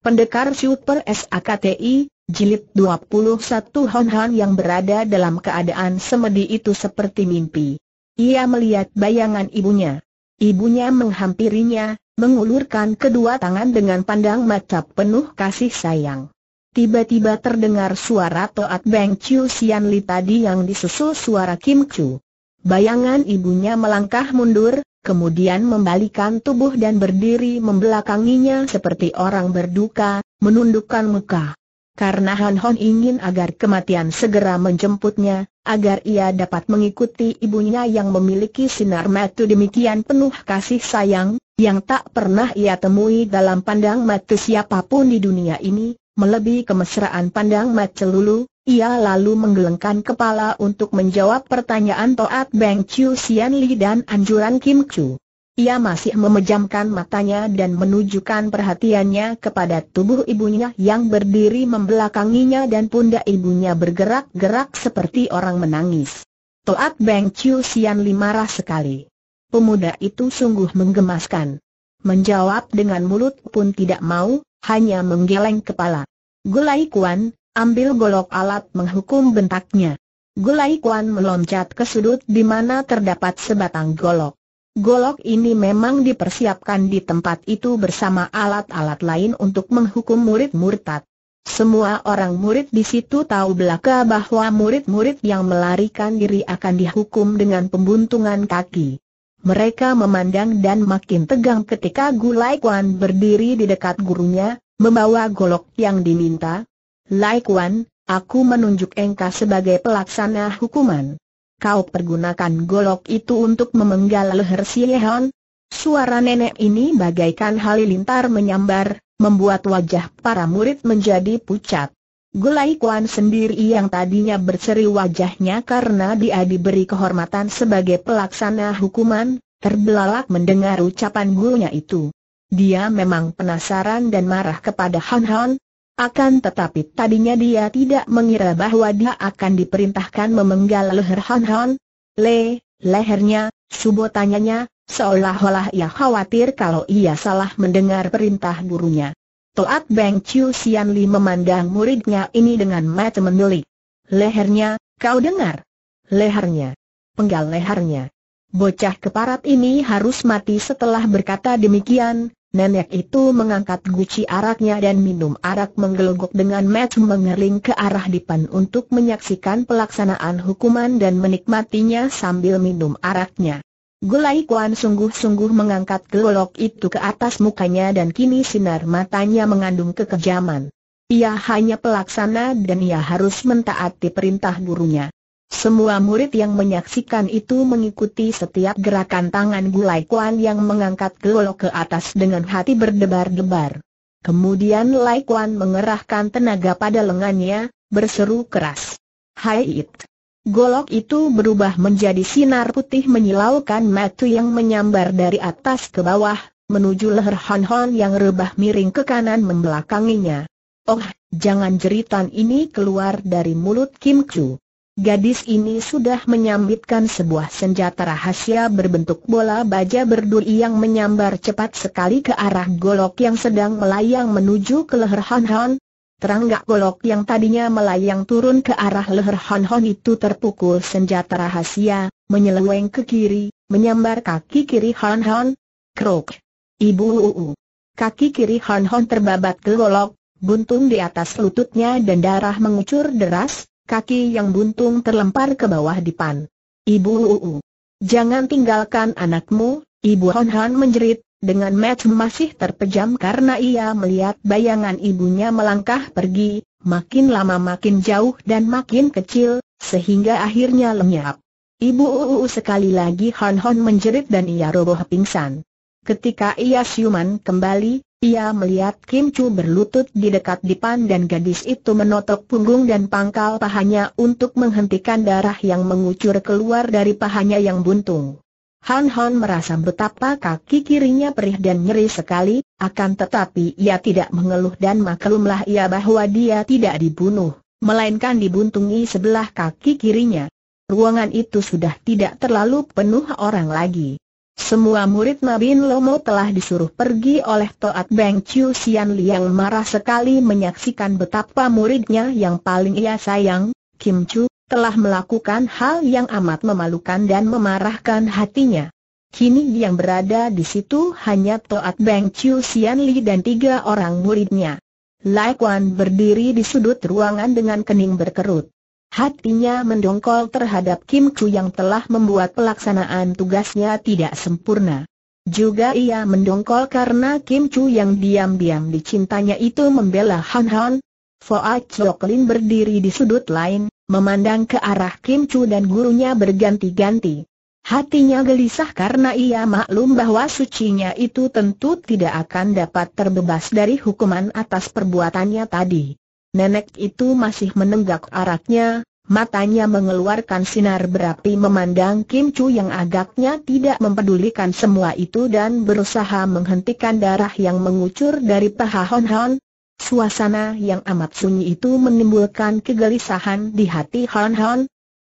Pendekar Super SAKTI, Jilid 21 Hon Han yang berada dalam keadaan semedi itu seperti mimpi. Ia melihat bayangan ibunya. Ibunya menghampirinya, mengulurkan kedua tangan dengan pandang mata penuh kasih sayang. Tiba-tiba terdengar suara Toat Beng Chiu Sian Li tadi yang disusul suara Kim Chu. Bayangan ibunya melangkah mundur, kemudian membalikan tubuh dan berdiri membelakanginya seperti orang berduka, menundukkan muka. Karena Han Hon ingin agar kematian segera menjemputnya, agar ia dapat mengikuti ibunya yang memiliki sinar mata demikian penuh kasih sayang, yang tak pernah ia temui dalam pandang mata siapapun di dunia ini, melebihi kemesraan pandang mata Lulu, ia lalu menggelengkan kepala untuk menjawab pertanyaan Toat Beng Chiu Sian Li dan anjuran Kim Chu. Ia masih memejamkan matanya dan menunjukkan perhatiannya kepada tubuh ibunya yang berdiri membelakanginya dan pundak ibunya bergerak-gerak seperti orang menangis. Toat Beng Chiu Sian Li marah sekali. Pemuda itu sungguh menggemaskan. Menjawab dengan mulut pun tidak mau, hanya menggeleng kepala. Gulai Kuan, Ambil golok alat menghukum bentaknya. Gulai Kuan meloncat ke sudut di mana terdapat sebatang golok. Golok ini memang dipersiapkan di tempat itu bersama alat-alat lain untuk menghukum murid murtad. Semua orang murid di situ tahu belaka bahwa murid-murid yang melarikan diri akan dihukum dengan pembuntungan kaki. Mereka memandang dan makin tegang ketika Gulai Kuan berdiri di dekat gurunya, membawa golok yang diminta, Lai Kuan, aku menunjuk engkau sebagai pelaksana hukuman. Kau pergunakan golok itu untuk memenggal leher si Yehon. Suara nenek ini bagaikan halilintar menyambar, membuat wajah para murid menjadi pucat. Gulai Kuan sendiri yang tadinya berseri wajahnya karena dia diberi kehormatan sebagai pelaksana hukuman, terbelalak mendengar ucapan gurunya itu. Dia memang penasaran dan marah kepada Han Han, akan tetapi tadinya dia tidak mengira bahwa dia akan diperintahkan memenggal leher Han Han. Le, lehernya, tanyanya, seolah-olah ia khawatir kalau ia salah mendengar perintah gurunya. Toat Beng Chiu Sian Li memandang muridnya ini dengan mata mendelik. Lehernya, kau dengar? Lehernya. Penggal lehernya. Bocah keparat ini harus mati setelah berkata demikian, Nenek itu mengangkat guci araknya dan minum arak menggelogok dengan match mengering ke arah depan untuk menyaksikan pelaksanaan hukuman dan menikmatinya sambil minum araknya. Gulai Kuan sungguh-sungguh mengangkat gelolok itu ke atas mukanya dan kini sinar matanya mengandung kekejaman. Ia hanya pelaksana dan ia harus mentaati perintah gurunya. Semua murid yang menyaksikan itu mengikuti setiap gerakan tangan Gulai Kuan yang mengangkat golok ke atas dengan hati berdebar-debar. Kemudian Lai Kuan mengerahkan tenaga pada lengannya, berseru keras. Hai it! Golok itu berubah menjadi sinar putih menyilaukan Matu yang menyambar dari atas ke bawah, menuju leher Han Hon yang rebah miring ke kanan membelakanginya. Oh, jangan jeritan ini keluar dari mulut Kim Chu. Gadis ini sudah menyambitkan sebuah senjata rahasia berbentuk bola baja berduri yang menyambar cepat sekali ke arah golok yang sedang melayang menuju ke leher Han Han. Teranggak golok yang tadinya melayang turun ke arah leher Han Han itu terpukul senjata rahasia, menyeleweng ke kiri, menyambar kaki kiri Han Han. Krok. Ibu Uu. Kaki kiri Han Han terbabat ke golok, buntung di atas lututnya dan darah mengucur deras, kaki yang buntung terlempar ke bawah di pan. Ibu Uu. Jangan tinggalkan anakmu, Ibu Hon Han menjerit, dengan match masih terpejam karena ia melihat bayangan ibunya melangkah pergi, makin lama makin jauh dan makin kecil, sehingga akhirnya lenyap. Ibu Uu sekali lagi Hon Hon menjerit dan ia roboh pingsan. Ketika ia siuman kembali, ia melihat Kim Chu berlutut di dekat dipan dan gadis itu menotok punggung dan pangkal pahanya untuk menghentikan darah yang mengucur keluar dari pahanya yang buntung. Han Han merasa betapa kaki kirinya perih dan nyeri sekali, akan tetapi ia tidak mengeluh dan maklumlah ia bahwa dia tidak dibunuh, melainkan dibuntungi sebelah kaki kirinya. Ruangan itu sudah tidak terlalu penuh orang lagi. Semua murid Nabin Lomo telah disuruh pergi oleh Toat Beng Chiu Sian Liang marah sekali menyaksikan betapa muridnya yang paling ia sayang, Kim Chu, telah melakukan hal yang amat memalukan dan memarahkan hatinya. Kini yang berada di situ hanya Toat Beng Chiu Sian Li dan tiga orang muridnya. Lai Kuan berdiri di sudut ruangan dengan kening berkerut. Hatinya mendongkol terhadap Kim Chu yang telah membuat pelaksanaan tugasnya tidak sempurna. Juga ia mendongkol karena Kim Chu yang diam-diam dicintanya itu membela Han Han. Foa Chok Lin berdiri di sudut lain, memandang ke arah Kim Chu dan gurunya berganti-ganti. Hatinya gelisah karena ia maklum bahwa sucinya itu tentu tidak akan dapat terbebas dari hukuman atas perbuatannya tadi. Nenek itu masih menenggak araknya, matanya mengeluarkan sinar berapi memandang Kim Chu yang agaknya tidak mempedulikan semua itu dan berusaha menghentikan darah yang mengucur dari paha Hon Hon. Suasana yang amat sunyi itu menimbulkan kegelisahan di hati Hon Hon.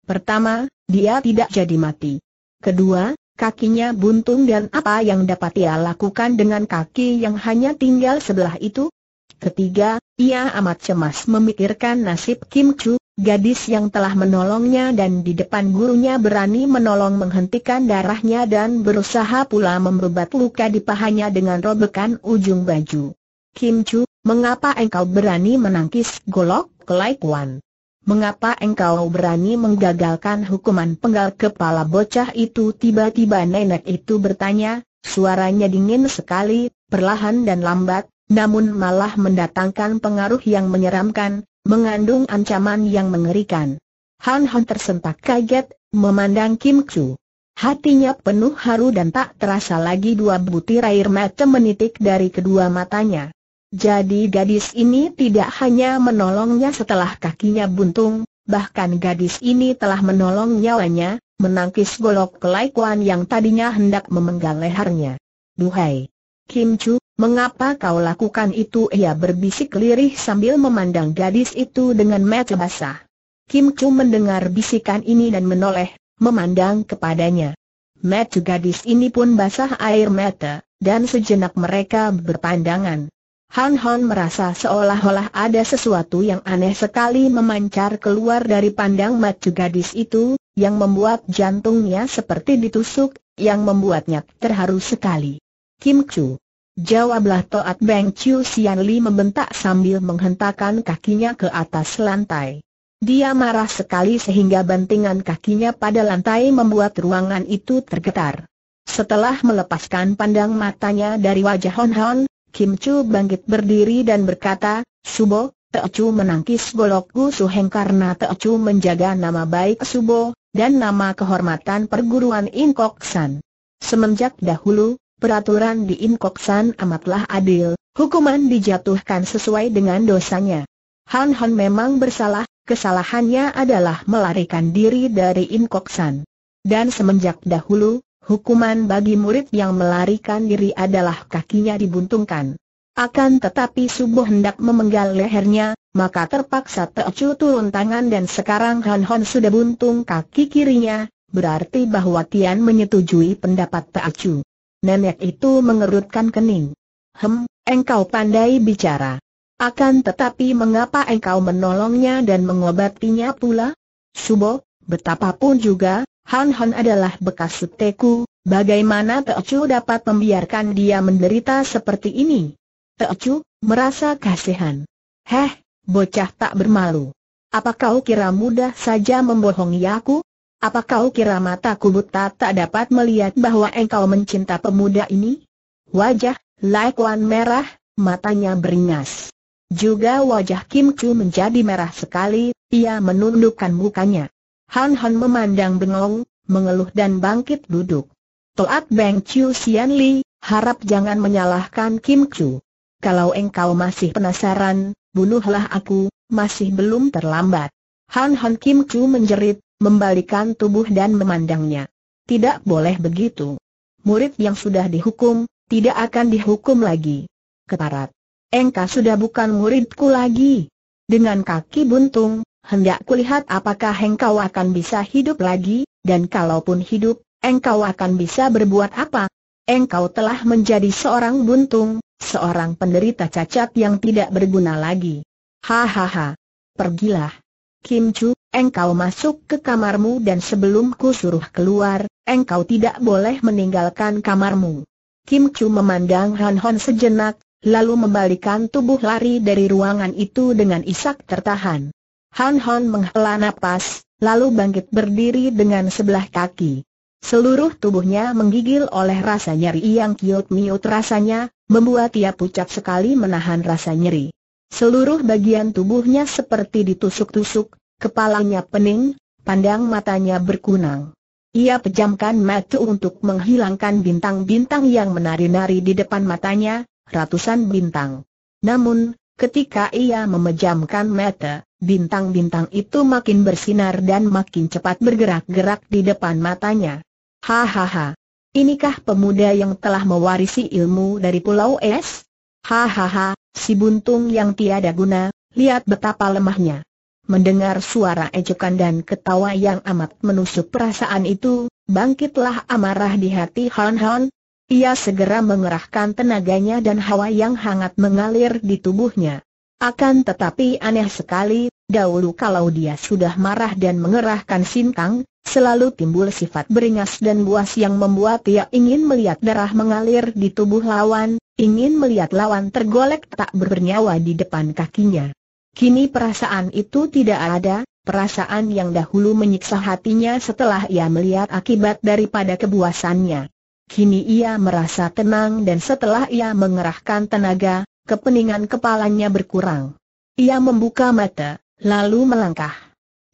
Pertama, dia tidak jadi mati. Kedua, kakinya buntung dan apa yang dapat ia lakukan dengan kaki yang hanya tinggal sebelah itu? Ketiga, ia amat cemas memikirkan nasib Kim Chu, gadis yang telah menolongnya dan di depan gurunya berani menolong menghentikan darahnya dan berusaha pula membebat luka di pahanya dengan robekan ujung baju. Kim Chu, mengapa engkau berani menangkis golok Kelai Kuan? Mengapa engkau berani menggagalkan hukuman penggal kepala bocah itu? Tiba-tiba nenek itu bertanya, suaranya dingin sekali, perlahan dan lambat, namun malah mendatangkan pengaruh yang menyeramkan, mengandung ancaman yang mengerikan. Han Han tersentak kaget, memandang Kim Chu. Hatinya penuh haru dan tak terasa lagi dua butir air mata menitik dari kedua matanya. Jadi gadis ini tidak hanya menolongnya setelah kakinya buntung, bahkan gadis ini telah menolong nyawanya, menangkis golok kelaikuan yang tadinya hendak memenggal lehernya. Duhai! Kim Chu, Mengapa kau lakukan itu? Ia berbisik lirih sambil memandang gadis itu dengan mata basah. Kim Chu mendengar bisikan ini dan menoleh, memandang kepadanya. Mata gadis ini pun basah air mata, dan sejenak mereka berpandangan. Han Han merasa seolah-olah ada sesuatu yang aneh sekali memancar keluar dari pandang mata gadis itu, yang membuat jantungnya seperti ditusuk, yang membuatnya terharu sekali. Kim Chu Jawablah Toat Beng Chiu Sian Li membentak sambil menghentakkan kakinya ke atas lantai. Dia marah sekali sehingga bantingan kakinya pada lantai membuat ruangan itu tergetar. Setelah melepaskan pandang matanya dari wajah Hon Hon, Kim Chu bangkit berdiri dan berkata, Subo, Chu menangkis golok Gu Heng karena Te Chu menjaga nama baik Subo, dan nama kehormatan perguruan Inkok San. Semenjak dahulu, peraturan di Inkoksan amatlah adil, hukuman dijatuhkan sesuai dengan dosanya. Han Han memang bersalah, kesalahannya adalah melarikan diri dari Inkoksan. Dan semenjak dahulu, hukuman bagi murid yang melarikan diri adalah kakinya dibuntungkan. Akan tetapi subuh hendak memenggal lehernya, maka terpaksa Teocu turun tangan dan sekarang Han Hon sudah buntung kaki kirinya, berarti bahwa Tian menyetujui pendapat Teocu. Nenek itu mengerutkan kening. Hem, engkau pandai bicara. Akan tetapi mengapa engkau menolongnya dan mengobatinya pula? Subo, betapapun juga, Han Han adalah bekas suteku, bagaimana Teocu dapat membiarkan dia menderita seperti ini? Teocu, merasa kasihan. Heh, bocah tak bermalu. Apa kau kira mudah saja membohongi aku? Apa kau kira mataku buta tak dapat melihat bahwa engkau mencinta pemuda ini? Wajah, Lai merah, matanya beringas. Juga wajah Kim Chu menjadi merah sekali, ia menundukkan mukanya. Han Han memandang bengong, mengeluh dan bangkit duduk. Toat Beng Chu Xian Li, harap jangan menyalahkan Kim Chu. Kalau engkau masih penasaran, bunuhlah aku, masih belum terlambat. Han Han Kim Chu menjerit, membalikan tubuh dan memandangnya. Tidak boleh begitu. Murid yang sudah dihukum, tidak akan dihukum lagi. Keparat. Engkau sudah bukan muridku lagi. Dengan kaki buntung, hendak kulihat apakah engkau akan bisa hidup lagi, dan kalaupun hidup, engkau akan bisa berbuat apa. Engkau telah menjadi seorang buntung, seorang penderita cacat yang tidak berguna lagi. Hahaha. Pergilah. Kim Chu, engkau masuk ke kamarmu dan sebelum ku suruh keluar, engkau tidak boleh meninggalkan kamarmu. Kim Chu memandang Han Hon sejenak, lalu membalikan tubuh lari dari ruangan itu dengan isak tertahan. Han Hon menghela napas, lalu bangkit berdiri dengan sebelah kaki. Seluruh tubuhnya menggigil oleh rasa nyeri yang kiut-miut rasanya, membuat ia pucat sekali menahan rasa nyeri. Seluruh bagian tubuhnya seperti ditusuk-tusuk, Kepalanya pening, pandang matanya berkunang. Ia pejamkan mata untuk menghilangkan bintang-bintang yang menari-nari di depan matanya, ratusan bintang. Namun, ketika ia memejamkan mata, bintang-bintang itu makin bersinar dan makin cepat bergerak-gerak di depan matanya. Hahaha. Inikah pemuda yang telah mewarisi ilmu dari Pulau Es? Hahaha, si buntung yang tiada guna, lihat betapa lemahnya. Mendengar suara ejekan dan ketawa yang amat menusuk perasaan itu, bangkitlah amarah di hati Han Han. Ia segera mengerahkan tenaganya dan hawa yang hangat mengalir di tubuhnya. Akan tetapi aneh sekali, dahulu kalau dia sudah marah dan mengerahkan sintang, selalu timbul sifat beringas dan buas yang membuat ia ingin melihat darah mengalir di tubuh lawan, ingin melihat lawan tergolek tak bernyawa di depan kakinya. Kini perasaan itu tidak ada, perasaan yang dahulu menyiksa hatinya setelah ia melihat akibat daripada kebuasannya. Kini ia merasa tenang dan setelah ia mengerahkan tenaga, kepeningan kepalanya berkurang. Ia membuka mata, lalu melangkah.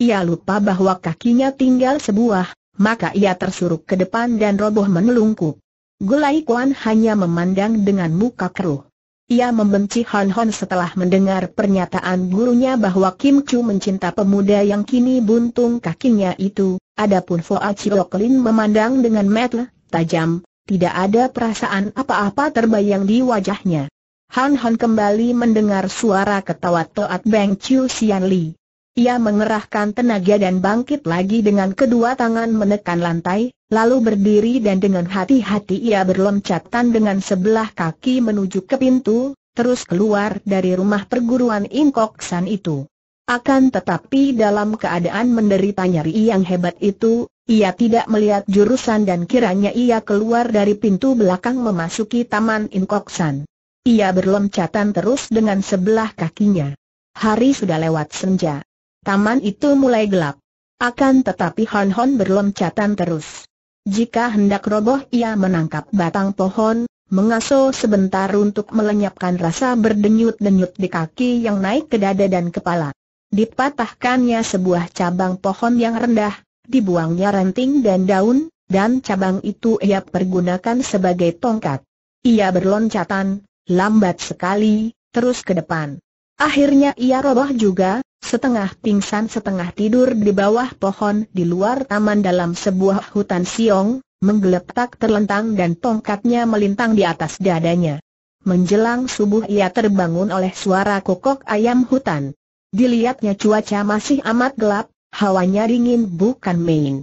Ia lupa bahwa kakinya tinggal sebuah, maka ia tersuruk ke depan dan roboh menelungkup. Gulai Kuan hanya memandang dengan muka keruh. Ia membenci Hon Hon setelah mendengar pernyataan gurunya bahwa Kim Chu mencinta pemuda yang kini buntung kakinya itu, adapun Foa Chiok Lin memandang dengan mata tajam, tidak ada perasaan apa-apa terbayang di wajahnya. Han Han kembali mendengar suara ketawa Toat Beng Chu Xianli. Li. Ia mengerahkan tenaga dan bangkit lagi dengan kedua tangan menekan lantai, lalu berdiri dan dengan hati-hati ia berloncatan dengan sebelah kaki menuju ke pintu, terus keluar dari rumah perguruan Inkoksan itu. Akan tetapi dalam keadaan menderita nyeri yang hebat itu, ia tidak melihat jurusan dan kiranya ia keluar dari pintu belakang memasuki taman Inkoksan. Ia berloncatan terus dengan sebelah kakinya. Hari sudah lewat senja. Taman itu mulai gelap. Akan tetapi Hon Hon berloncatan terus. Jika hendak roboh ia menangkap batang pohon, mengaso sebentar untuk melenyapkan rasa berdenyut-denyut di kaki yang naik ke dada dan kepala. Dipatahkannya sebuah cabang pohon yang rendah, dibuangnya ranting dan daun, dan cabang itu ia pergunakan sebagai tongkat. Ia berloncatan, lambat sekali, terus ke depan. Akhirnya ia roboh juga, setengah pingsan setengah tidur di bawah pohon di luar taman dalam sebuah hutan siong, menggeletak terlentang dan tongkatnya melintang di atas dadanya. Menjelang subuh ia terbangun oleh suara kokok ayam hutan. Dilihatnya cuaca masih amat gelap, hawanya dingin bukan main.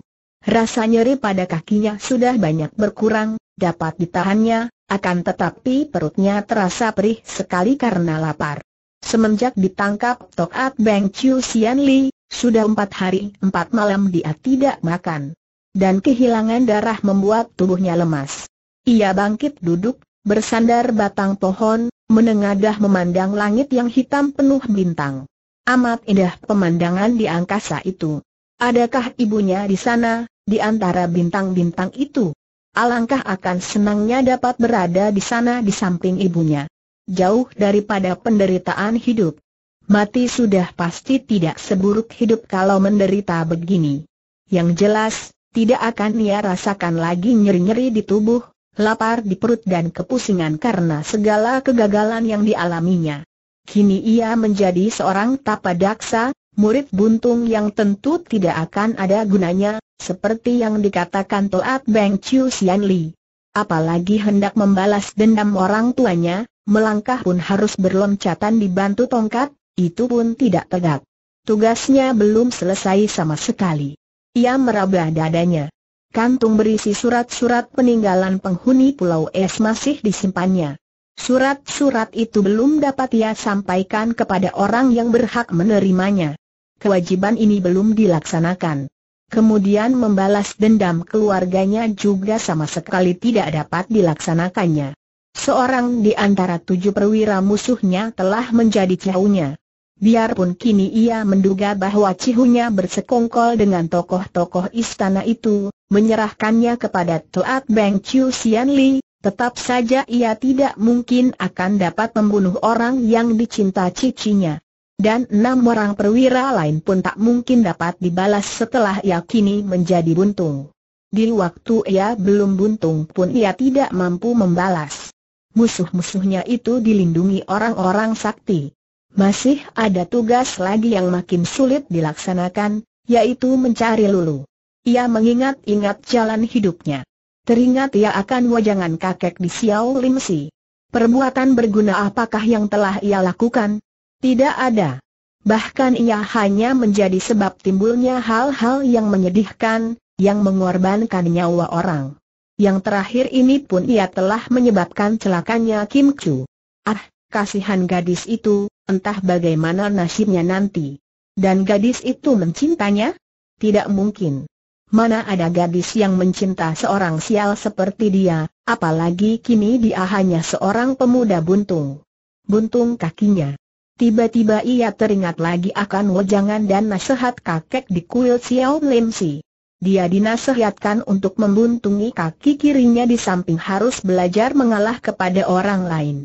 Rasa nyeri pada kakinya sudah banyak berkurang, dapat ditahannya, akan tetapi perutnya terasa perih sekali karena lapar. Semenjak ditangkap Tok Tokat Beng Chiu Sian Li, sudah empat hari empat malam dia tidak makan. Dan kehilangan darah membuat tubuhnya lemas. Ia bangkit duduk, bersandar batang pohon, menengadah memandang langit yang hitam penuh bintang. Amat indah pemandangan di angkasa itu. Adakah ibunya di sana, di antara bintang-bintang itu? Alangkah akan senangnya dapat berada di sana di samping ibunya jauh daripada penderitaan hidup. Mati sudah pasti tidak seburuk hidup kalau menderita begini. Yang jelas, tidak akan ia rasakan lagi nyeri-nyeri di tubuh, lapar di perut dan kepusingan karena segala kegagalan yang dialaminya. Kini ia menjadi seorang tapa daksa, murid buntung yang tentu tidak akan ada gunanya, seperti yang dikatakan Toat Beng Chiu Xian Li. Apalagi hendak membalas dendam orang tuanya, melangkah pun harus berloncatan dibantu tongkat, itu pun tidak tegak. Tugasnya belum selesai sama sekali. Ia meraba dadanya. Kantung berisi surat-surat peninggalan penghuni Pulau Es masih disimpannya. Surat-surat itu belum dapat ia sampaikan kepada orang yang berhak menerimanya. Kewajiban ini belum dilaksanakan. Kemudian membalas dendam keluarganya juga sama sekali tidak dapat dilaksanakannya. Seorang di antara tujuh perwira musuhnya telah menjadi cihunya. Biarpun kini ia menduga bahwa cihunya bersekongkol dengan tokoh-tokoh istana itu, menyerahkannya kepada Tuat Beng Chiu Sian Li, tetap saja ia tidak mungkin akan dapat membunuh orang yang dicinta cicinya. Dan enam orang perwira lain pun tak mungkin dapat dibalas setelah ia kini menjadi buntung. Di waktu ia belum buntung pun ia tidak mampu membalas musuh-musuhnya itu dilindungi orang-orang sakti. Masih ada tugas lagi yang makin sulit dilaksanakan, yaitu mencari Lulu. Ia mengingat-ingat jalan hidupnya. Teringat ia akan wajangan kakek di Xiao Lim Si. Perbuatan berguna apakah yang telah ia lakukan? Tidak ada. Bahkan ia hanya menjadi sebab timbulnya hal-hal yang menyedihkan, yang mengorbankan nyawa orang. Yang terakhir ini pun ia telah menyebabkan celakanya Kim Chu. Ah, kasihan gadis itu, entah bagaimana nasibnya nanti. Dan gadis itu mencintanya? Tidak mungkin. Mana ada gadis yang mencinta seorang sial seperti dia, apalagi kini dia hanya seorang pemuda buntung. Buntung kakinya. Tiba-tiba ia teringat lagi akan wejangan dan nasihat kakek di kuil Xiao Lim Si. Dia dinasihatkan untuk membuntungi kaki kirinya di samping harus belajar mengalah kepada orang lain.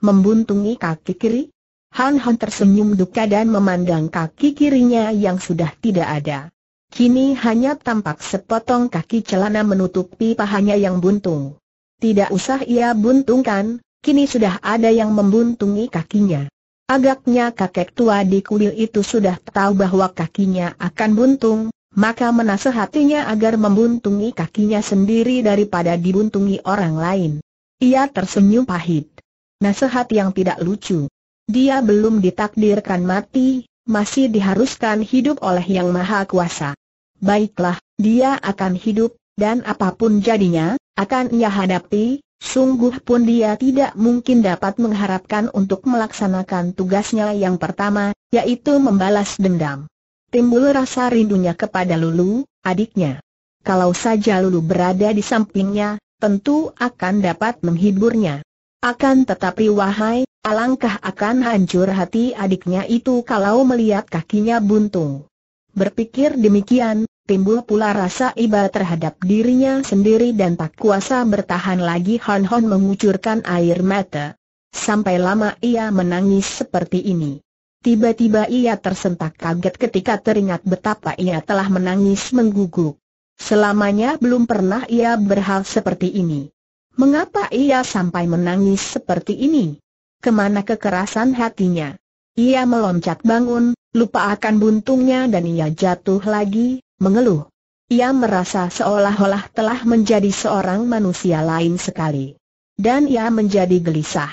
Membuntungi kaki kiri? Han Han tersenyum duka dan memandang kaki kirinya yang sudah tidak ada. Kini hanya tampak sepotong kaki celana menutupi pahanya yang buntung. Tidak usah ia buntungkan, kini sudah ada yang membuntungi kakinya. Agaknya kakek tua di kuil itu sudah tahu bahwa kakinya akan buntung, maka menasehatinya agar membuntungi kakinya sendiri daripada dibuntungi orang lain. Ia tersenyum pahit. Nasehat yang tidak lucu. Dia belum ditakdirkan mati, masih diharuskan hidup oleh Yang Maha Kuasa. Baiklah, dia akan hidup, dan apapun jadinya, akan ia hadapi, sungguh pun dia tidak mungkin dapat mengharapkan untuk melaksanakan tugasnya yang pertama, yaitu membalas dendam timbul rasa rindunya kepada Lulu, adiknya. Kalau saja Lulu berada di sampingnya, tentu akan dapat menghiburnya. Akan tetapi wahai, alangkah akan hancur hati adiknya itu kalau melihat kakinya buntung. Berpikir demikian, timbul pula rasa iba terhadap dirinya sendiri dan tak kuasa bertahan lagi Hon Hon mengucurkan air mata. Sampai lama ia menangis seperti ini. Tiba-tiba ia tersentak kaget ketika teringat betapa ia telah menangis mengguguk. Selamanya belum pernah ia berhal seperti ini. Mengapa ia sampai menangis seperti ini? Kemana kekerasan hatinya? Ia meloncat bangun, lupa akan buntungnya dan ia jatuh lagi, mengeluh. Ia merasa seolah-olah telah menjadi seorang manusia lain sekali. Dan ia menjadi gelisah.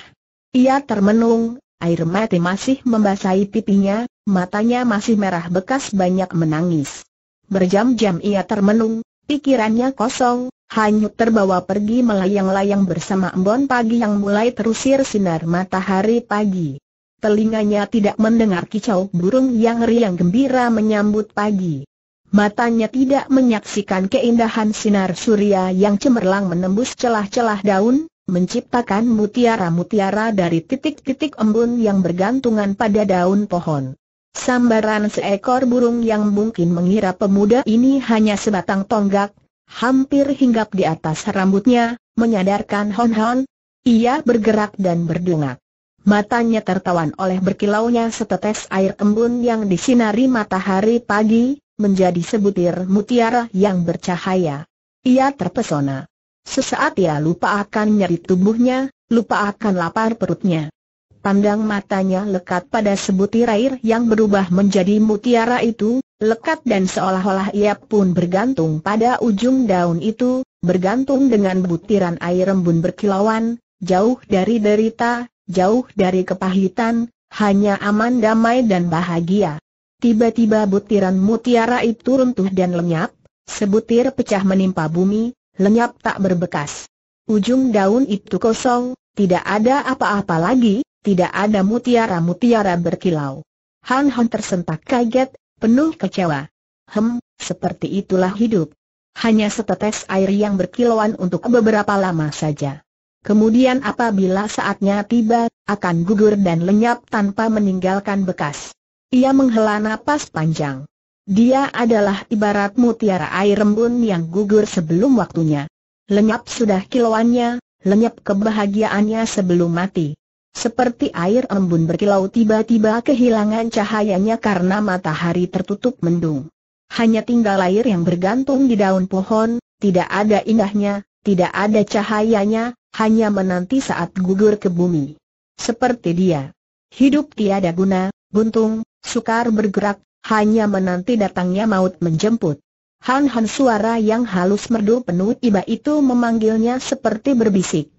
Ia termenung, Air mati masih membasahi pipinya, matanya masih merah bekas banyak menangis. Berjam-jam ia termenung, pikirannya kosong, hanyut terbawa pergi melayang-layang bersama embon pagi yang mulai terusir sinar matahari pagi. Telinganya tidak mendengar kicau burung yang riang gembira menyambut pagi. Matanya tidak menyaksikan keindahan sinar surya yang cemerlang menembus celah-celah daun, menciptakan mutiara-mutiara dari titik-titik embun yang bergantungan pada daun pohon. Sambaran seekor burung yang mungkin mengira pemuda ini hanya sebatang tonggak, hampir hinggap di atas rambutnya, menyadarkan Hon Hon. Ia bergerak dan berdungak. Matanya tertawan oleh berkilaunya setetes air embun yang disinari matahari pagi, menjadi sebutir mutiara yang bercahaya. Ia terpesona. Sesaat ia lupa akan nyeri tubuhnya, lupa akan lapar perutnya. Pandang matanya lekat pada sebutir air yang berubah menjadi mutiara itu, lekat dan seolah-olah ia pun bergantung pada ujung daun itu, bergantung dengan butiran air embun berkilauan, jauh dari derita, jauh dari kepahitan, hanya aman damai dan bahagia. Tiba-tiba butiran mutiara itu runtuh dan lenyap, sebutir pecah menimpa bumi, lenyap tak berbekas. Ujung daun itu kosong, tidak ada apa-apa lagi, tidak ada mutiara-mutiara berkilau. Han Han tersentak kaget, penuh kecewa. Hem, seperti itulah hidup. Hanya setetes air yang berkilauan untuk beberapa lama saja. Kemudian apabila saatnya tiba, akan gugur dan lenyap tanpa meninggalkan bekas. Ia menghela napas panjang. Dia adalah ibarat mutiara air embun yang gugur sebelum waktunya. Lenyap sudah kilauannya, lenyap kebahagiaannya sebelum mati. Seperti air embun berkilau tiba-tiba kehilangan cahayanya karena matahari tertutup mendung. Hanya tinggal air yang bergantung di daun pohon, tidak ada indahnya, tidak ada cahayanya, hanya menanti saat gugur ke bumi. Seperti dia. Hidup tiada guna, buntung, sukar bergerak, hanya menanti datangnya maut menjemput. Han Han suara yang halus merdu penuh iba itu memanggilnya seperti berbisik.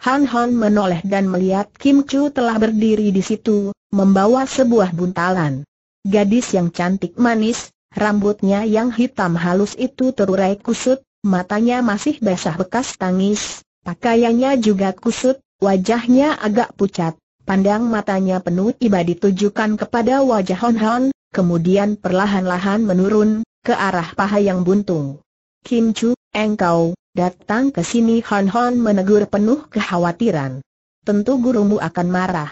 Han Han menoleh dan melihat Kim Chu telah berdiri di situ, membawa sebuah buntalan. Gadis yang cantik manis, rambutnya yang hitam halus itu terurai kusut, matanya masih basah bekas tangis, pakaiannya juga kusut, wajahnya agak pucat. Pandang matanya penuh iba ditujukan kepada wajah Han Han kemudian perlahan-lahan menurun, ke arah paha yang buntung. Kim Chu, engkau, datang ke sini Hon Hon menegur penuh kekhawatiran. Tentu gurumu akan marah.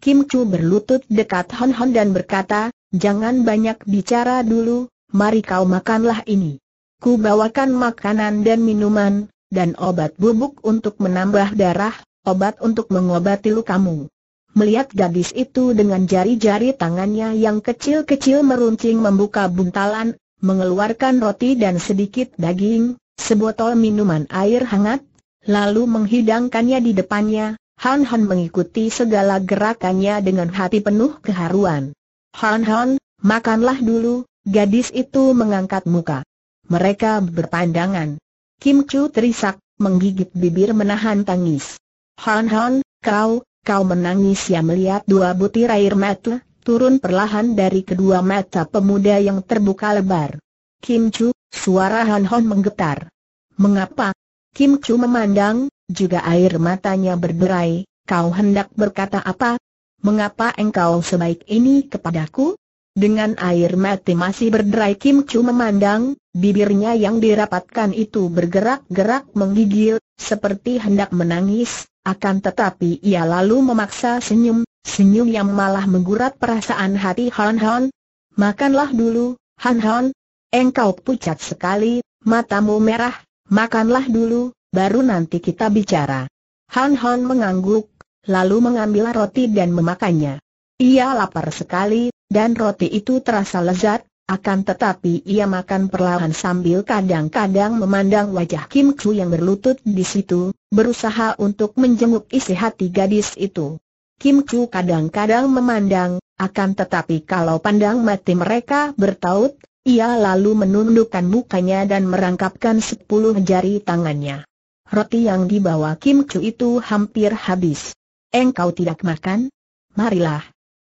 Kim Chu berlutut dekat Hon Hon dan berkata, jangan banyak bicara dulu, mari kau makanlah ini. Ku bawakan makanan dan minuman, dan obat bubuk untuk menambah darah, obat untuk mengobati lukamu. Melihat gadis itu dengan jari-jari tangannya yang kecil-kecil meruncing membuka buntalan, mengeluarkan roti dan sedikit daging, sebotol minuman air hangat, lalu menghidangkannya di depannya, Han Han mengikuti segala gerakannya dengan hati penuh keharuan. Han Han, makanlah dulu, gadis itu mengangkat muka. Mereka berpandangan. Kim Chu terisak, menggigit bibir menahan tangis. Han Han, kau, Kau menangis ya melihat dua butir air mata, turun perlahan dari kedua mata pemuda yang terbuka lebar. Kim Chu, suara Han Hon menggetar. Mengapa? Kim Chu memandang, juga air matanya berderai, kau hendak berkata apa? Mengapa engkau sebaik ini kepadaku? Dengan air mati masih berderai Kim Chu memandang, bibirnya yang dirapatkan itu bergerak-gerak menggigil, seperti hendak menangis, akan tetapi ia lalu memaksa senyum, senyum yang malah menggurat perasaan hati Han Han. Makanlah dulu, Han Han. Engkau pucat sekali, matamu merah, makanlah dulu, baru nanti kita bicara. Han Han mengangguk, lalu mengambil roti dan memakannya. Ia lapar sekali, dan roti itu terasa lezat, akan tetapi ia makan perlahan sambil kadang-kadang memandang wajah Kim Chu yang berlutut di situ, berusaha untuk menjenguk isi hati gadis itu. Kim Chu kadang-kadang memandang, akan tetapi kalau pandang mati mereka bertaut, ia lalu menundukkan mukanya dan merangkapkan sepuluh jari tangannya. Roti yang dibawa Kim Chu itu hampir habis. Engkau tidak makan? Marilah,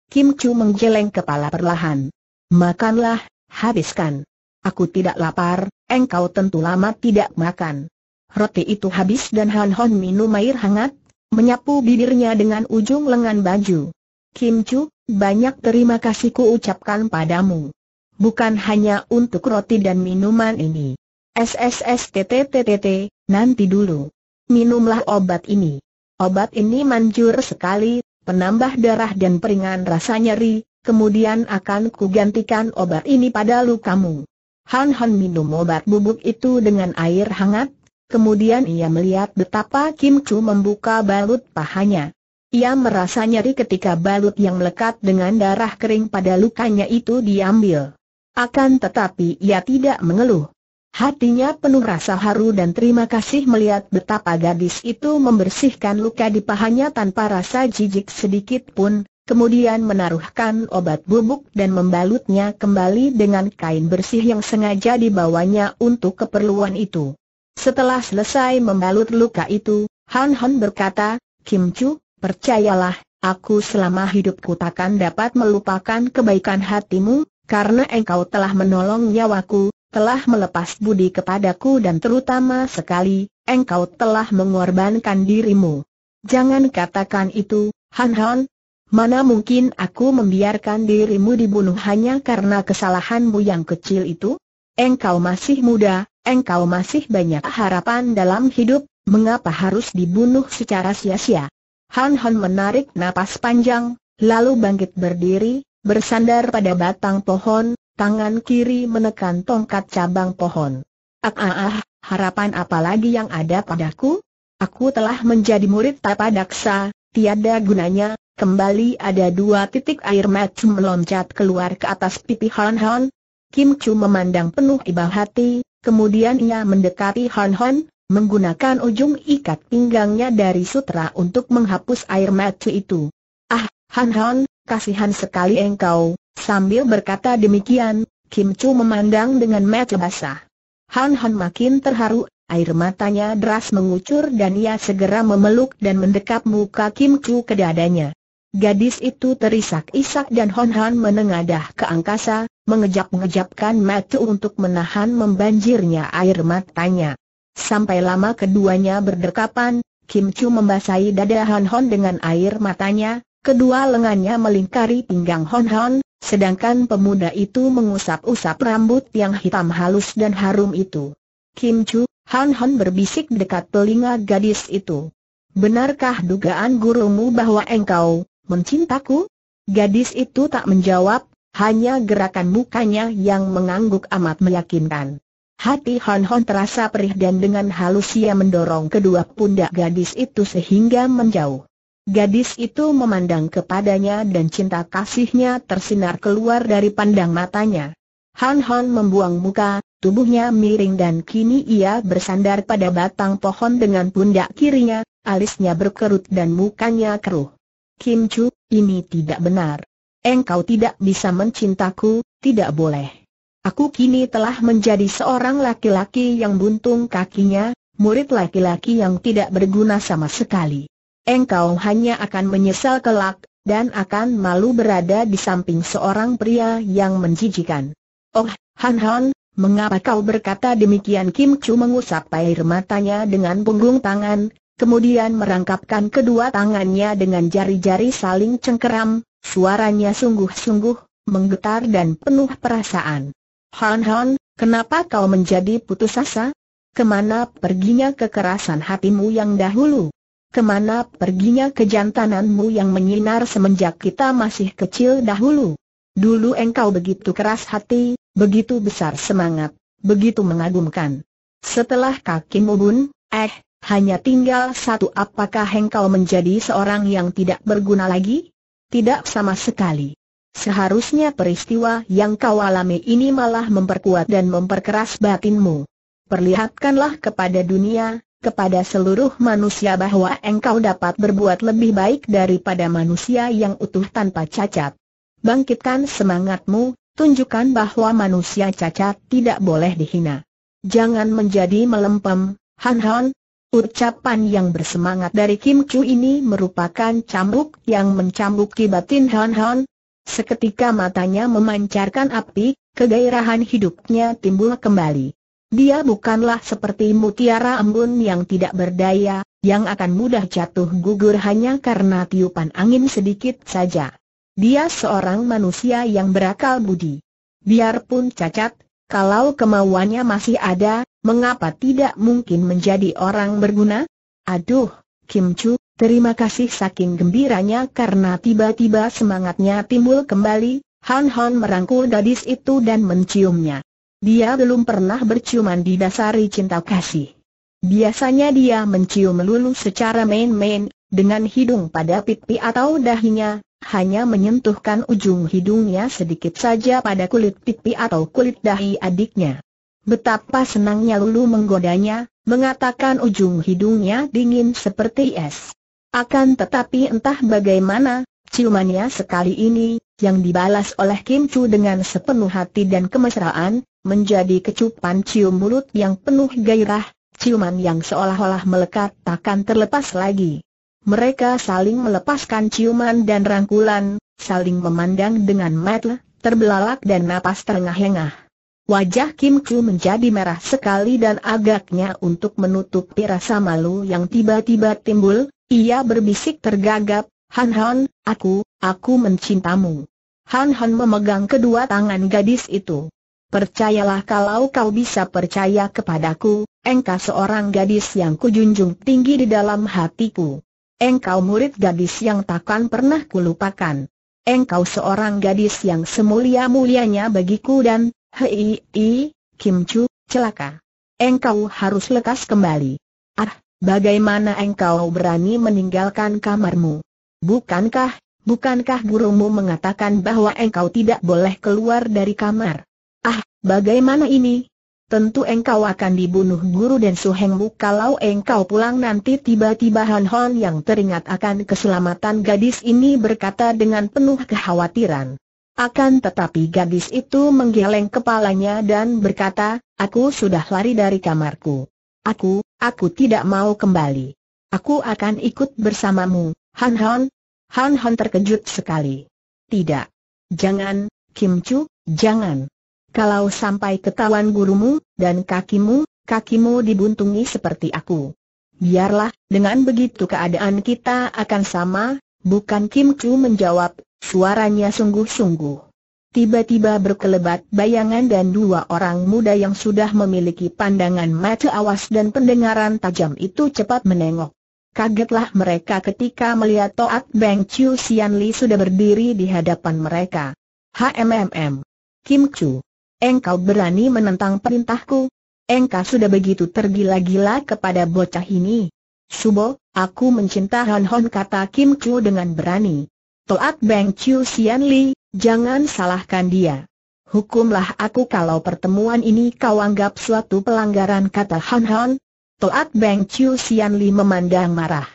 Kim Chu menggeleng kepala perlahan. Makanlah, habiskan. Aku tidak lapar, engkau tentu lama tidak makan. Roti itu habis dan Han Hon minum air hangat, menyapu bibirnya dengan ujung lengan baju. Kim Chu, banyak terima kasih ku ucapkan padamu. Bukan hanya untuk roti dan minuman ini. SSSTTTTT, nanti dulu. Minumlah obat ini. Obat ini manjur sekali, penambah darah dan peringan rasa nyeri, kemudian akan kugantikan obat ini pada lukamu. Han Han minum obat bubuk itu dengan air hangat, kemudian ia melihat betapa Kim Chu membuka balut pahanya. Ia merasa nyeri ketika balut yang melekat dengan darah kering pada lukanya itu diambil. Akan tetapi ia tidak mengeluh. Hatinya penuh rasa haru dan terima kasih melihat betapa gadis itu membersihkan luka di pahanya tanpa rasa jijik sedikit pun, kemudian menaruhkan obat bubuk dan membalutnya kembali dengan kain bersih yang sengaja dibawanya untuk keperluan itu. Setelah selesai membalut luka itu, Han Han berkata, Kim Chu, percayalah, aku selama hidupku takkan dapat melupakan kebaikan hatimu, karena engkau telah menolong nyawaku, telah melepas budi kepadaku dan terutama sekali, engkau telah mengorbankan dirimu. Jangan katakan itu, Han Han. Mana mungkin aku membiarkan dirimu dibunuh hanya karena kesalahanmu yang kecil itu? Engkau masih muda, engkau masih banyak harapan dalam hidup, mengapa harus dibunuh secara sia-sia? Han Han menarik napas panjang, lalu bangkit berdiri, bersandar pada batang pohon, tangan kiri menekan tongkat cabang pohon. Ah ah ah, harapan apa lagi yang ada padaku? Aku telah menjadi murid Tapadaksa, tiada gunanya, kembali ada dua titik air mata meloncat keluar ke atas pipi Han Han. Kim Chu memandang penuh iba hati, kemudian ia mendekati Han Han, menggunakan ujung ikat pinggangnya dari sutra untuk menghapus air mata itu. Ah, Han Han, kasihan sekali engkau, sambil berkata demikian, Kim Chu memandang dengan mata basah. Han Han makin terharu, air matanya deras mengucur dan ia segera memeluk dan mendekap muka Kim Chu ke dadanya. Gadis itu terisak-isak dan Hon Han menengadah ke angkasa, mengejap-ngejapkan mata untuk menahan membanjirnya air matanya. Sampai lama keduanya berdekapan, Kim Chu membasahi dada Han Han dengan air matanya, Kedua lengannya melingkari pinggang Hon Hon, sedangkan pemuda itu mengusap-usap rambut yang hitam halus dan harum itu. Kim Chu, Hon Hon berbisik dekat telinga gadis itu. Benarkah dugaan gurumu bahwa engkau mencintaku? Gadis itu tak menjawab, hanya gerakan mukanya yang mengangguk amat meyakinkan. Hati Hon Hon terasa perih dan dengan halus ia mendorong kedua pundak gadis itu sehingga menjauh. Gadis itu memandang kepadanya dan cinta kasihnya tersinar keluar dari pandang matanya. Han Han membuang muka, tubuhnya miring dan kini ia bersandar pada batang pohon dengan pundak kirinya, alisnya berkerut dan mukanya keruh. Kim Chu, ini tidak benar. Engkau tidak bisa mencintaku, tidak boleh. Aku kini telah menjadi seorang laki-laki yang buntung kakinya, murid laki-laki yang tidak berguna sama sekali engkau hanya akan menyesal kelak, dan akan malu berada di samping seorang pria yang menjijikan. Oh, Han Han, mengapa kau berkata demikian Kim Chu mengusap air matanya dengan punggung tangan, kemudian merangkapkan kedua tangannya dengan jari-jari saling cengkeram, suaranya sungguh-sungguh, menggetar dan penuh perasaan. Han Han, kenapa kau menjadi putus asa? Kemana perginya kekerasan hatimu yang dahulu? Kemana perginya kejantananmu yang menyinar semenjak kita masih kecil dahulu? Dulu engkau begitu keras hati, begitu besar semangat, begitu mengagumkan. Setelah kaki mubun, eh, hanya tinggal satu apakah engkau menjadi seorang yang tidak berguna lagi? Tidak sama sekali. Seharusnya peristiwa yang kau alami ini malah memperkuat dan memperkeras batinmu. Perlihatkanlah kepada dunia, kepada seluruh manusia bahwa engkau dapat berbuat lebih baik daripada manusia yang utuh tanpa cacat. Bangkitkan semangatmu, tunjukkan bahwa manusia cacat tidak boleh dihina. Jangan menjadi melempem, Han Han. Ucapan yang bersemangat dari Kim Chu ini merupakan cambuk yang mencambuki batin Han Han. Seketika matanya memancarkan api, kegairahan hidupnya timbul kembali. Dia bukanlah seperti mutiara embun yang tidak berdaya, yang akan mudah jatuh gugur hanya karena tiupan angin sedikit saja. Dia seorang manusia yang berakal budi. Biarpun cacat, kalau kemauannya masih ada, mengapa tidak mungkin menjadi orang berguna? Aduh, Kim Chu, terima kasih saking gembiranya karena tiba-tiba semangatnya timbul kembali, Han Han merangkul gadis itu dan menciumnya. Dia belum pernah berciuman di dasari cinta kasih. Biasanya dia mencium melulu secara main-main, dengan hidung pada pipi atau dahinya, hanya menyentuhkan ujung hidungnya sedikit saja pada kulit pipi atau kulit dahi adiknya. Betapa senangnya Lulu menggodanya, mengatakan ujung hidungnya dingin seperti es. Akan tetapi entah bagaimana, ciumannya sekali ini, yang dibalas oleh Kim Chu dengan sepenuh hati dan kemesraan, menjadi kecupan cium mulut yang penuh gairah, ciuman yang seolah-olah melekat takkan terlepas lagi. Mereka saling melepaskan ciuman dan rangkulan, saling memandang dengan mata terbelalak dan napas terengah-engah. Wajah Kim Chu menjadi merah sekali dan agaknya untuk menutupi rasa malu yang tiba-tiba timbul, ia berbisik tergagap, Han Han, aku, aku mencintamu. Han Han memegang kedua tangan gadis itu. Percayalah kalau kau bisa percaya kepadaku, engkau seorang gadis yang kujunjung tinggi di dalam hatiku. Engkau murid gadis yang takkan pernah kulupakan. Engkau seorang gadis yang semulia-mulianya bagiku dan, hei, i, Kim Chu, celaka. Engkau harus lekas kembali. Ah, bagaimana engkau berani meninggalkan kamarmu? Bukankah, bukankah gurumu mengatakan bahwa engkau tidak boleh keluar dari kamar? Ah, bagaimana ini? Tentu engkau akan dibunuh guru dan suhengmu kalau engkau pulang nanti tiba-tiba Han Hon yang teringat akan keselamatan gadis ini berkata dengan penuh kekhawatiran. Akan tetapi gadis itu menggeleng kepalanya dan berkata, aku sudah lari dari kamarku. Aku, aku tidak mau kembali. Aku akan ikut bersamamu, Han Hon. Han Hon terkejut sekali. Tidak. Jangan, Kim Chu, jangan. Kalau sampai ketahuan gurumu, dan kakimu, kakimu dibuntungi seperti aku. Biarlah, dengan begitu keadaan kita akan sama, bukan Kim Chu menjawab, suaranya sungguh-sungguh. Tiba-tiba berkelebat bayangan dan dua orang muda yang sudah memiliki pandangan mata awas dan pendengaran tajam itu cepat menengok. Kagetlah mereka ketika melihat Toat Beng Chu Sian Li sudah berdiri di hadapan mereka. HMMM. Kim Chu engkau berani menentang perintahku? Engkau sudah begitu tergila-gila kepada bocah ini. Subo, aku mencinta Hon Hon kata Kim Chu dengan berani. Toat Beng Chiu Sian Li, jangan salahkan dia. Hukumlah aku kalau pertemuan ini kau anggap suatu pelanggaran kata Hon Hon. Toat Beng Chiu Sian Li memandang marah.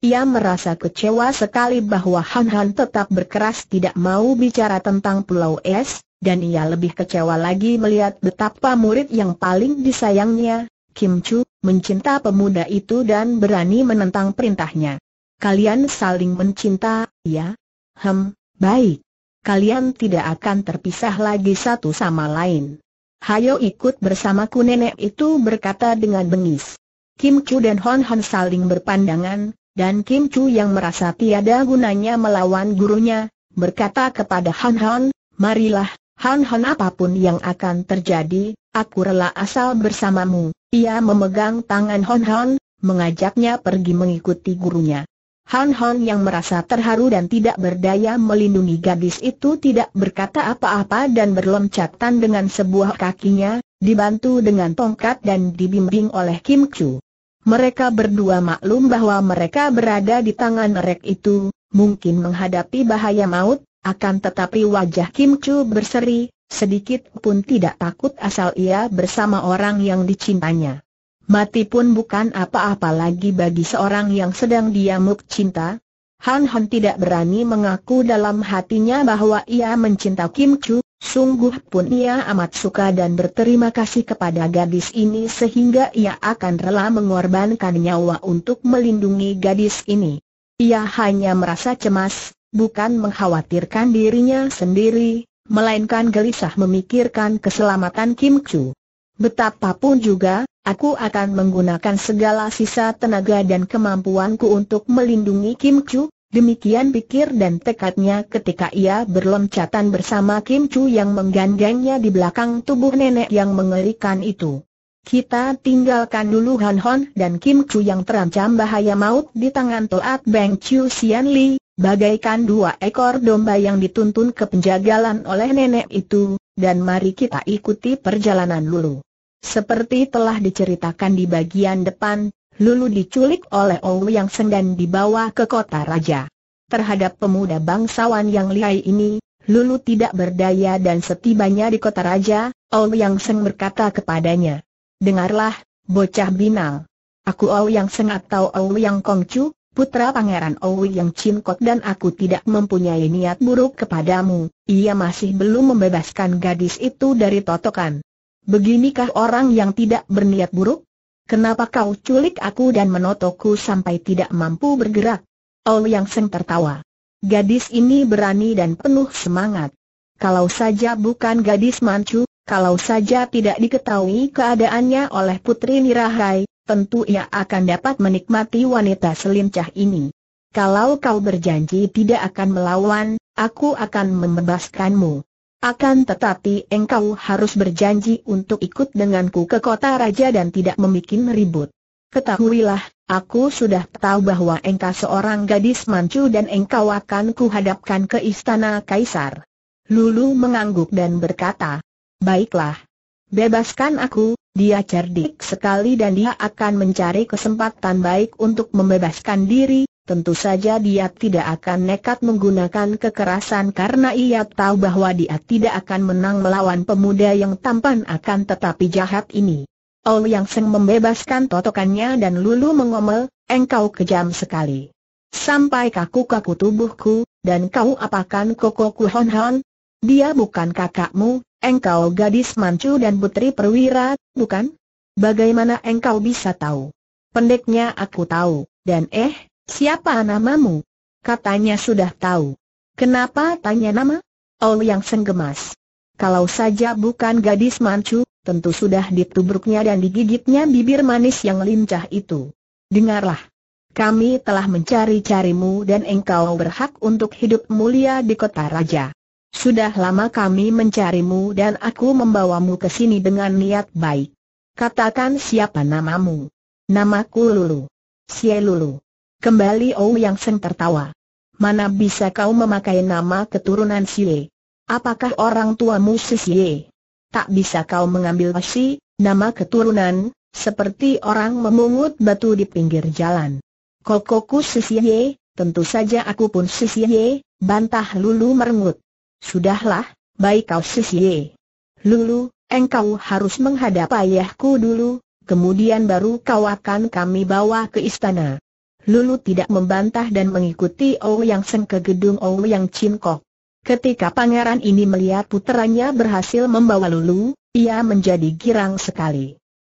Ia merasa kecewa sekali bahwa Han Han tetap berkeras tidak mau bicara tentang Pulau Es, dan ia lebih kecewa lagi melihat betapa murid yang paling disayangnya, Kim Chu, mencinta pemuda itu dan berani menentang perintahnya. Kalian saling mencinta, ya? Hem, baik. Kalian tidak akan terpisah lagi satu sama lain. Hayo ikut bersamaku nenek itu berkata dengan bengis. Kim Chu dan Hon Hon saling berpandangan, dan Kim Chu yang merasa tiada gunanya melawan gurunya, berkata kepada Han Han, marilah, Han-han apapun yang akan terjadi, aku rela asal bersamamu. Ia memegang tangan Han-han, mengajaknya pergi mengikuti gurunya. Han-han yang merasa terharu dan tidak berdaya melindungi gadis itu tidak berkata apa-apa dan berloncatan dengan sebuah kakinya, dibantu dengan tongkat dan dibimbing oleh Kim Chu. Mereka berdua maklum bahwa mereka berada di tangan rek itu, mungkin menghadapi bahaya maut, akan tetapi wajah Kim Chu berseri, sedikit pun tidak takut asal ia bersama orang yang dicintanya. Mati pun bukan apa-apa lagi bagi seorang yang sedang diamuk cinta. Han Han tidak berani mengaku dalam hatinya bahwa ia mencinta Kim Chu, sungguh pun ia amat suka dan berterima kasih kepada gadis ini sehingga ia akan rela mengorbankan nyawa untuk melindungi gadis ini. Ia hanya merasa cemas, bukan mengkhawatirkan dirinya sendiri, melainkan gelisah memikirkan keselamatan Kim Chu. Betapapun juga, aku akan menggunakan segala sisa tenaga dan kemampuanku untuk melindungi Kim Chu, demikian pikir dan tekadnya ketika ia berloncatan bersama Kim Chu yang menggandengnya di belakang tubuh nenek yang mengerikan itu. Kita tinggalkan dulu Han Hon dan Kim Chu yang terancam bahaya maut di tangan Toat Beng Chiu Xian Li, bagaikan dua ekor domba yang dituntun ke penjagalan oleh nenek itu, dan mari kita ikuti perjalanan Lulu. Seperti telah diceritakan di bagian depan, Lulu diculik oleh Ou yang senggan dibawa ke kota raja. Terhadap pemuda bangsawan yang lihai ini, Lulu tidak berdaya dan setibanya di kota raja, Ou yang seng berkata kepadanya, Dengarlah, bocah binal. Aku Ou yang seng atau Ou yang kongcu, Putra Pangeran Owi yang cincok dan aku tidak mempunyai niat buruk kepadamu, ia masih belum membebaskan gadis itu dari totokan. Beginikah orang yang tidak berniat buruk? Kenapa kau culik aku dan menotoku sampai tidak mampu bergerak? Yang Seng tertawa. Gadis ini berani dan penuh semangat. Kalau saja bukan gadis mancu, kalau saja tidak diketahui keadaannya oleh Putri Nirahai, tentu ia akan dapat menikmati wanita selincah ini. Kalau kau berjanji tidak akan melawan, aku akan membebaskanmu. Akan tetapi engkau harus berjanji untuk ikut denganku ke kota raja dan tidak membuat ribut. Ketahuilah, aku sudah tahu bahwa engkau seorang gadis mancu dan engkau akan kuhadapkan ke istana kaisar. Lulu mengangguk dan berkata, Baiklah. Bebaskan aku, dia cerdik sekali dan dia akan mencari kesempatan baik untuk membebaskan diri, tentu saja dia tidak akan nekat menggunakan kekerasan karena ia tahu bahwa dia tidak akan menang melawan pemuda yang tampan akan tetapi jahat ini. Ol Yang Seng membebaskan totokannya dan Lulu mengomel, engkau kejam sekali. Sampai kaku-kaku tubuhku, dan kau apakan koko hon hon dia bukan kakakmu, engkau gadis mancu dan putri perwira, bukan? Bagaimana engkau bisa tahu? Pendeknya aku tahu, dan eh, siapa namamu? Katanya sudah tahu. Kenapa tanya nama? Oh yang senggemas. Kalau saja bukan gadis mancu, tentu sudah ditubruknya dan digigitnya bibir manis yang lincah itu. Dengarlah. Kami telah mencari-carimu dan engkau berhak untuk hidup mulia di kota raja. Sudah lama kami mencarimu dan aku membawamu ke sini dengan niat baik. Katakan siapa namamu. Namaku Lulu. Sye Lulu. Kembali Oh Yang Seng tertawa. Mana bisa kau memakai nama keturunan Sye? Apakah orang tuamu si Tak bisa kau mengambil Si, nama keturunan, seperti orang memungut batu di pinggir jalan. Kokoku si tentu saja aku pun si bantah Lulu merengut. Sudahlah, baik kau sisye. Lulu, engkau harus menghadap ayahku dulu, kemudian baru kau akan kami bawa ke istana. Lulu tidak membantah dan mengikuti Ou Yang Seng ke gedung Ou Yang Chin Kok. Ketika pangeran ini melihat puterannya berhasil membawa Lulu, ia menjadi girang sekali.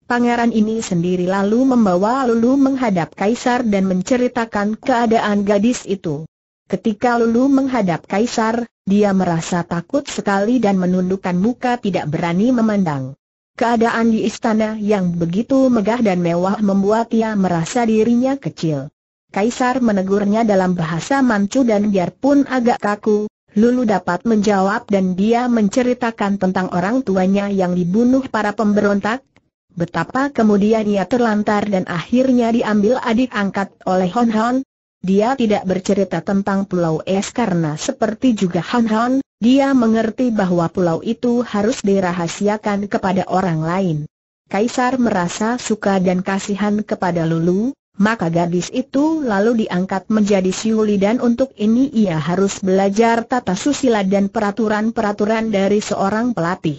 Pangeran ini sendiri lalu membawa Lulu menghadap kaisar dan menceritakan keadaan gadis itu. Ketika Lulu menghadap Kaisar, dia merasa takut sekali dan menundukkan muka tidak berani memandang. Keadaan di istana yang begitu megah dan mewah membuat ia merasa dirinya kecil. Kaisar menegurnya dalam bahasa Manchu dan biarpun agak kaku, Lulu dapat menjawab dan dia menceritakan tentang orang tuanya yang dibunuh para pemberontak, betapa kemudian ia terlantar dan akhirnya diambil adik angkat oleh Hon Hon, dia tidak bercerita tentang Pulau Es karena seperti juga Han Han, dia mengerti bahwa pulau itu harus dirahasiakan kepada orang lain. Kaisar merasa suka dan kasihan kepada Lulu, maka gadis itu lalu diangkat menjadi siuli dan untuk ini ia harus belajar tata susila dan peraturan-peraturan dari seorang pelatih.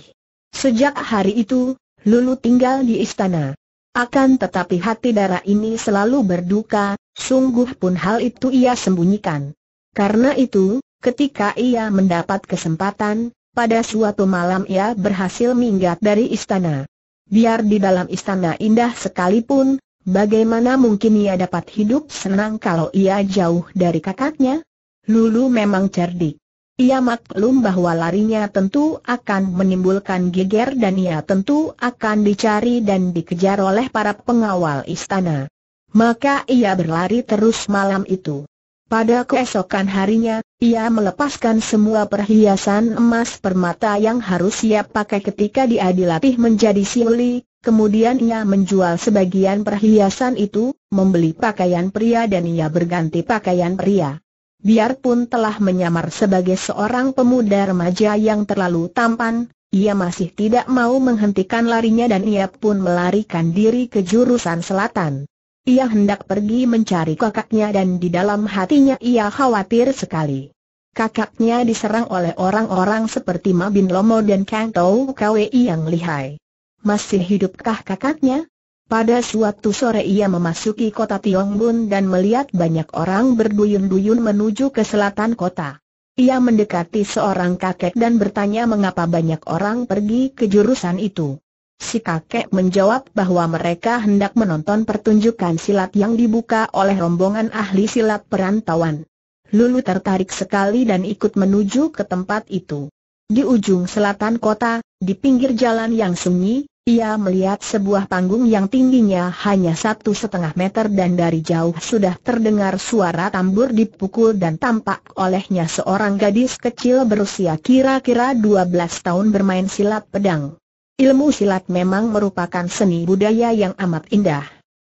Sejak hari itu, Lulu tinggal di istana. Akan tetapi hati darah ini selalu berduka, Sungguh pun hal itu ia sembunyikan. Karena itu, ketika ia mendapat kesempatan, pada suatu malam ia berhasil minggat dari istana. Biar di dalam istana indah sekalipun, bagaimana mungkin ia dapat hidup senang kalau ia jauh dari kakaknya? Lulu memang cerdik. Ia maklum bahwa larinya tentu akan menimbulkan geger dan ia tentu akan dicari dan dikejar oleh para pengawal istana. Maka ia berlari terus malam itu. Pada keesokan harinya, ia melepaskan semua perhiasan emas permata yang harus ia pakai ketika dia dilatih menjadi siuli, kemudian ia menjual sebagian perhiasan itu, membeli pakaian pria dan ia berganti pakaian pria. Biarpun telah menyamar sebagai seorang pemuda remaja yang terlalu tampan, ia masih tidak mau menghentikan larinya dan ia pun melarikan diri ke jurusan selatan. Ia hendak pergi mencari kakaknya dan di dalam hatinya ia khawatir sekali. Kakaknya diserang oleh orang-orang seperti Mabin Bin Lomo dan Kang Tau Kwei yang lihai. Masih hidupkah kakaknya? Pada suatu sore ia memasuki kota Tiongbun dan melihat banyak orang berduyun-duyun menuju ke selatan kota. Ia mendekati seorang kakek dan bertanya mengapa banyak orang pergi ke jurusan itu. Si kakek menjawab bahwa mereka hendak menonton pertunjukan silat yang dibuka oleh rombongan ahli silat perantauan. Lulu tertarik sekali dan ikut menuju ke tempat itu. Di ujung selatan kota, di pinggir jalan yang sunyi, ia melihat sebuah panggung yang tingginya hanya satu setengah meter dan dari jauh sudah terdengar suara tambur dipukul dan tampak olehnya seorang gadis kecil berusia kira-kira 12 tahun bermain silat pedang. Ilmu silat memang merupakan seni budaya yang amat indah.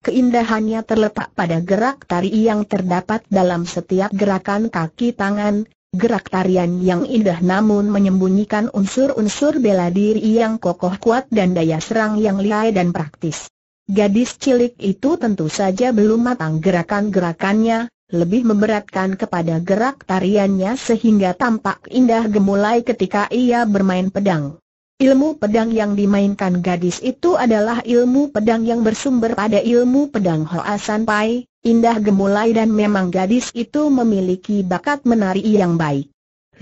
Keindahannya terletak pada gerak tari yang terdapat dalam setiap gerakan kaki tangan, gerak tarian yang indah namun menyembunyikan unsur-unsur bela diri yang kokoh kuat dan daya serang yang lihai dan praktis. Gadis cilik itu tentu saja belum matang gerakan-gerakannya, lebih memberatkan kepada gerak tariannya sehingga tampak indah gemulai ketika ia bermain pedang. Ilmu pedang yang dimainkan gadis itu adalah ilmu pedang yang bersumber pada ilmu pedang Hoa San Pai, indah gemulai dan memang gadis itu memiliki bakat menari yang baik.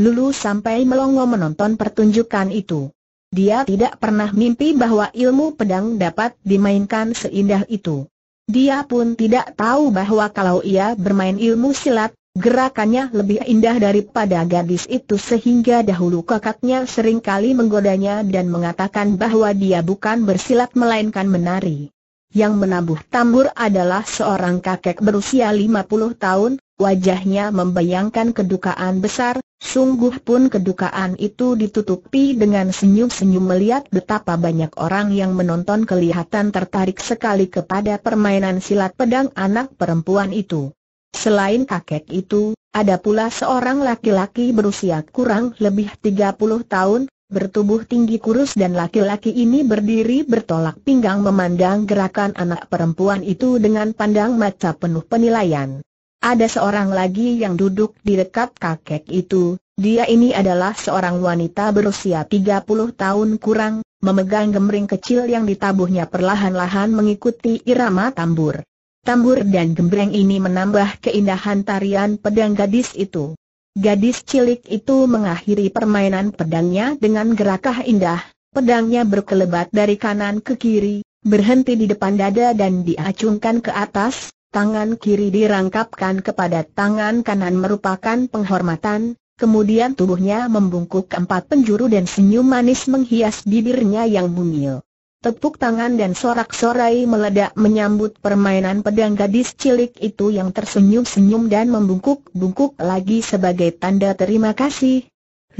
Lulu sampai melongo menonton pertunjukan itu. Dia tidak pernah mimpi bahwa ilmu pedang dapat dimainkan seindah itu. Dia pun tidak tahu bahwa kalau ia bermain ilmu silat, Gerakannya lebih indah daripada gadis itu sehingga dahulu kakaknya seringkali menggodanya dan mengatakan bahwa dia bukan bersilat melainkan menari. Yang menabuh tambur adalah seorang kakek berusia 50 tahun, wajahnya membayangkan kedukaan besar, sungguh pun kedukaan itu ditutupi dengan senyum-senyum melihat betapa banyak orang yang menonton kelihatan tertarik sekali kepada permainan silat pedang anak perempuan itu. Selain kakek itu, ada pula seorang laki-laki berusia kurang lebih 30 tahun, bertubuh tinggi kurus dan laki-laki ini berdiri bertolak pinggang memandang gerakan anak perempuan itu dengan pandang mata penuh penilaian. Ada seorang lagi yang duduk di dekat kakek itu, dia ini adalah seorang wanita berusia 30 tahun kurang, memegang gemring kecil yang ditabuhnya perlahan-lahan mengikuti irama tambur. Tambur dan gembreng ini menambah keindahan tarian pedang gadis itu. Gadis cilik itu mengakhiri permainan pedangnya dengan gerakah indah, pedangnya berkelebat dari kanan ke kiri, berhenti di depan dada dan diacungkan ke atas, tangan kiri dirangkapkan kepada tangan kanan merupakan penghormatan, kemudian tubuhnya membungkuk empat penjuru dan senyum manis menghias bibirnya yang mungil. Tepuk tangan dan sorak-sorai meledak menyambut permainan pedang gadis cilik itu yang tersenyum-senyum dan membungkuk-bungkuk lagi sebagai tanda terima kasih.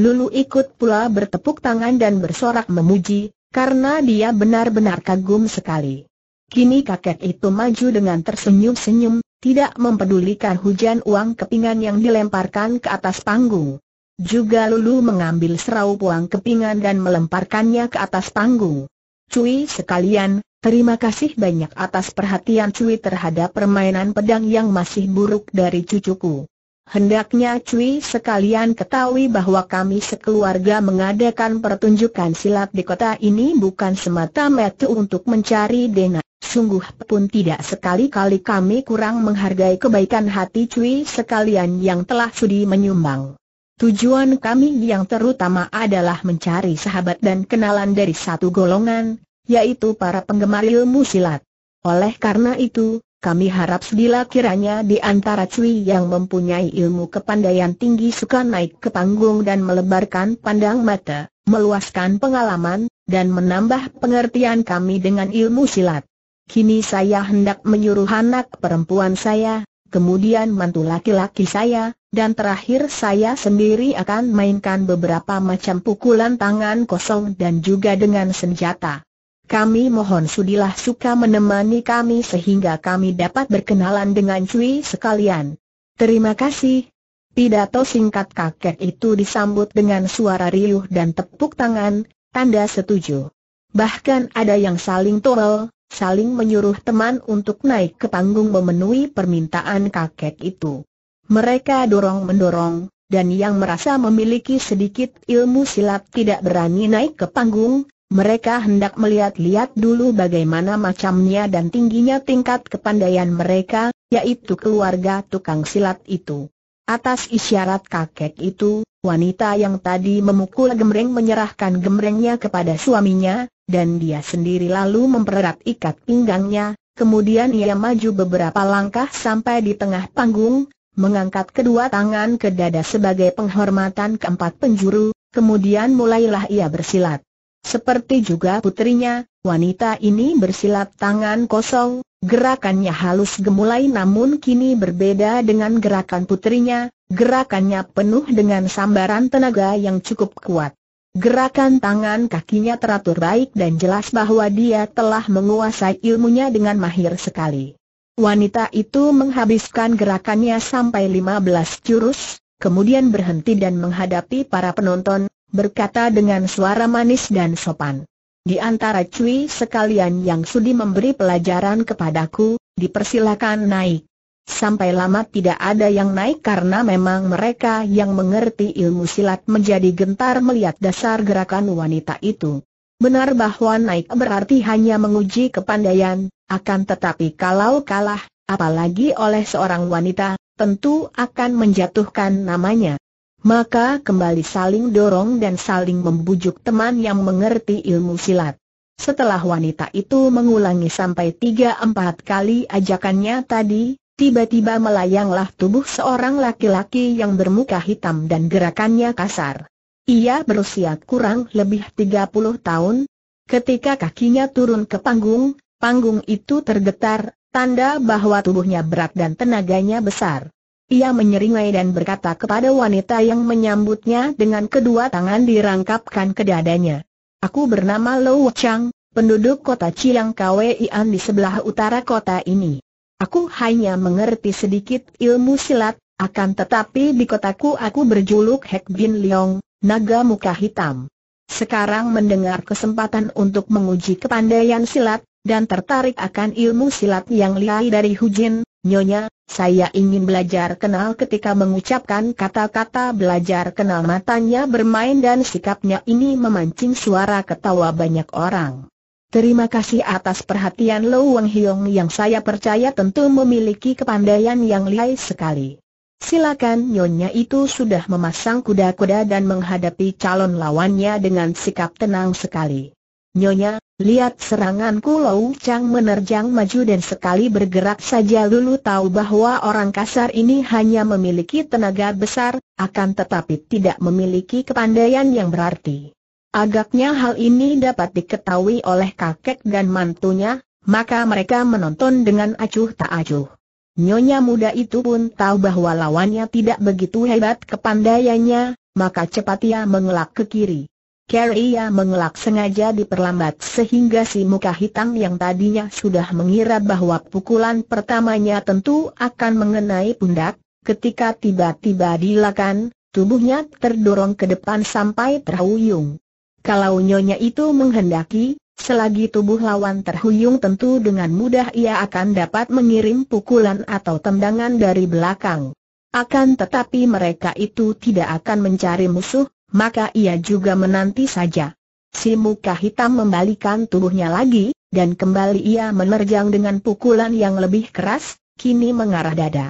Lulu ikut pula bertepuk tangan dan bersorak memuji, karena dia benar-benar kagum sekali. Kini kakek itu maju dengan tersenyum-senyum, tidak mempedulikan hujan uang kepingan yang dilemparkan ke atas panggung. Juga Lulu mengambil serau uang kepingan dan melemparkannya ke atas panggung. Cui sekalian, terima kasih banyak atas perhatian Cui terhadap permainan pedang yang masih buruk dari cucuku. Hendaknya Cui sekalian ketahui bahwa kami sekeluarga mengadakan pertunjukan silat di kota ini bukan semata-mata untuk mencari dana. Sungguh pun tidak sekali-kali kami kurang menghargai kebaikan hati Cui sekalian yang telah sudi menyumbang. Tujuan kami yang terutama adalah mencari sahabat dan kenalan dari satu golongan, yaitu para penggemar ilmu silat. Oleh karena itu, kami harap sedila kiranya di antara cuy yang mempunyai ilmu kepandaian tinggi suka naik ke panggung dan melebarkan pandang mata, meluaskan pengalaman, dan menambah pengertian kami dengan ilmu silat. Kini saya hendak menyuruh anak perempuan saya, kemudian mantu laki-laki saya, dan terakhir saya sendiri akan mainkan beberapa macam pukulan tangan kosong dan juga dengan senjata. Kami mohon sudilah suka menemani kami sehingga kami dapat berkenalan dengan Cui sekalian. Terima kasih. Pidato singkat kakek itu disambut dengan suara riuh dan tepuk tangan, tanda setuju. Bahkan ada yang saling tobel, saling menyuruh teman untuk naik ke panggung memenuhi permintaan kakek itu. Mereka dorong-mendorong, dan yang merasa memiliki sedikit ilmu silat tidak berani naik ke panggung, mereka hendak melihat-lihat dulu bagaimana macamnya dan tingginya tingkat kepandaian mereka, yaitu keluarga tukang silat itu. Atas isyarat kakek itu, wanita yang tadi memukul gemreng menyerahkan gemrengnya kepada suaminya, dan dia sendiri lalu mempererat ikat pinggangnya, kemudian ia maju beberapa langkah sampai di tengah panggung, mengangkat kedua tangan ke dada sebagai penghormatan keempat penjuru, kemudian mulailah ia bersilat. Seperti juga putrinya, wanita ini bersilat tangan kosong, Gerakannya halus gemulai namun kini berbeda dengan gerakan putrinya, gerakannya penuh dengan sambaran tenaga yang cukup kuat. Gerakan tangan kakinya teratur baik dan jelas bahwa dia telah menguasai ilmunya dengan mahir sekali. Wanita itu menghabiskan gerakannya sampai 15 jurus, kemudian berhenti dan menghadapi para penonton, berkata dengan suara manis dan sopan. Di antara cuy sekalian yang sudi memberi pelajaran kepadaku, dipersilakan naik. Sampai lama tidak ada yang naik karena memang mereka yang mengerti ilmu silat menjadi gentar melihat dasar gerakan wanita itu. Benar bahwa naik berarti hanya menguji kepandaian, akan tetapi kalau kalah, apalagi oleh seorang wanita, tentu akan menjatuhkan namanya. Maka kembali saling dorong dan saling membujuk teman yang mengerti ilmu silat. Setelah wanita itu mengulangi sampai tiga empat kali ajakannya tadi, tiba-tiba melayanglah tubuh seorang laki-laki yang bermuka hitam dan gerakannya kasar. Ia berusia kurang lebih tiga puluh tahun. Ketika kakinya turun ke panggung, panggung itu tergetar, tanda bahwa tubuhnya berat dan tenaganya besar. Ia menyeringai dan berkata kepada wanita yang menyambutnya dengan kedua tangan dirangkapkan ke dadanya. Aku bernama Lou Chang, penduduk kota Chiang Kaweian di sebelah utara kota ini. Aku hanya mengerti sedikit ilmu silat, akan tetapi di kotaku aku berjuluk Hek Bin Leong, naga muka hitam. Sekarang mendengar kesempatan untuk menguji kepandaian silat, dan tertarik akan ilmu silat yang lihai dari Hu Jin. Nyonya, saya ingin belajar kenal ketika mengucapkan kata-kata belajar kenal matanya bermain dan sikapnya ini memancing suara ketawa banyak orang. Terima kasih atas perhatian Lo Wang Hyong yang saya percaya tentu memiliki kepandaian yang lihai sekali. Silakan nyonya itu sudah memasang kuda-kuda dan menghadapi calon lawannya dengan sikap tenang sekali. Nyonya, lihat seranganku Lou Chang menerjang maju dan sekali bergerak saja Lulu tahu bahwa orang kasar ini hanya memiliki tenaga besar, akan tetapi tidak memiliki kepandaian yang berarti. Agaknya hal ini dapat diketahui oleh kakek dan mantunya, maka mereka menonton dengan acuh tak acuh. Nyonya muda itu pun tahu bahwa lawannya tidak begitu hebat kepandaiannya, maka cepat ia mengelak ke kiri ia mengelak sengaja diperlambat sehingga si muka hitam yang tadinya sudah mengira bahwa pukulan pertamanya tentu akan mengenai pundak, ketika tiba-tiba dilakan, tubuhnya terdorong ke depan sampai terhuyung. Kalau nyonya itu menghendaki, selagi tubuh lawan terhuyung tentu dengan mudah ia akan dapat mengirim pukulan atau tendangan dari belakang. Akan tetapi mereka itu tidak akan mencari musuh, maka ia juga menanti saja. Si muka hitam membalikan tubuhnya lagi, dan kembali ia menerjang dengan pukulan yang lebih keras, kini mengarah dada.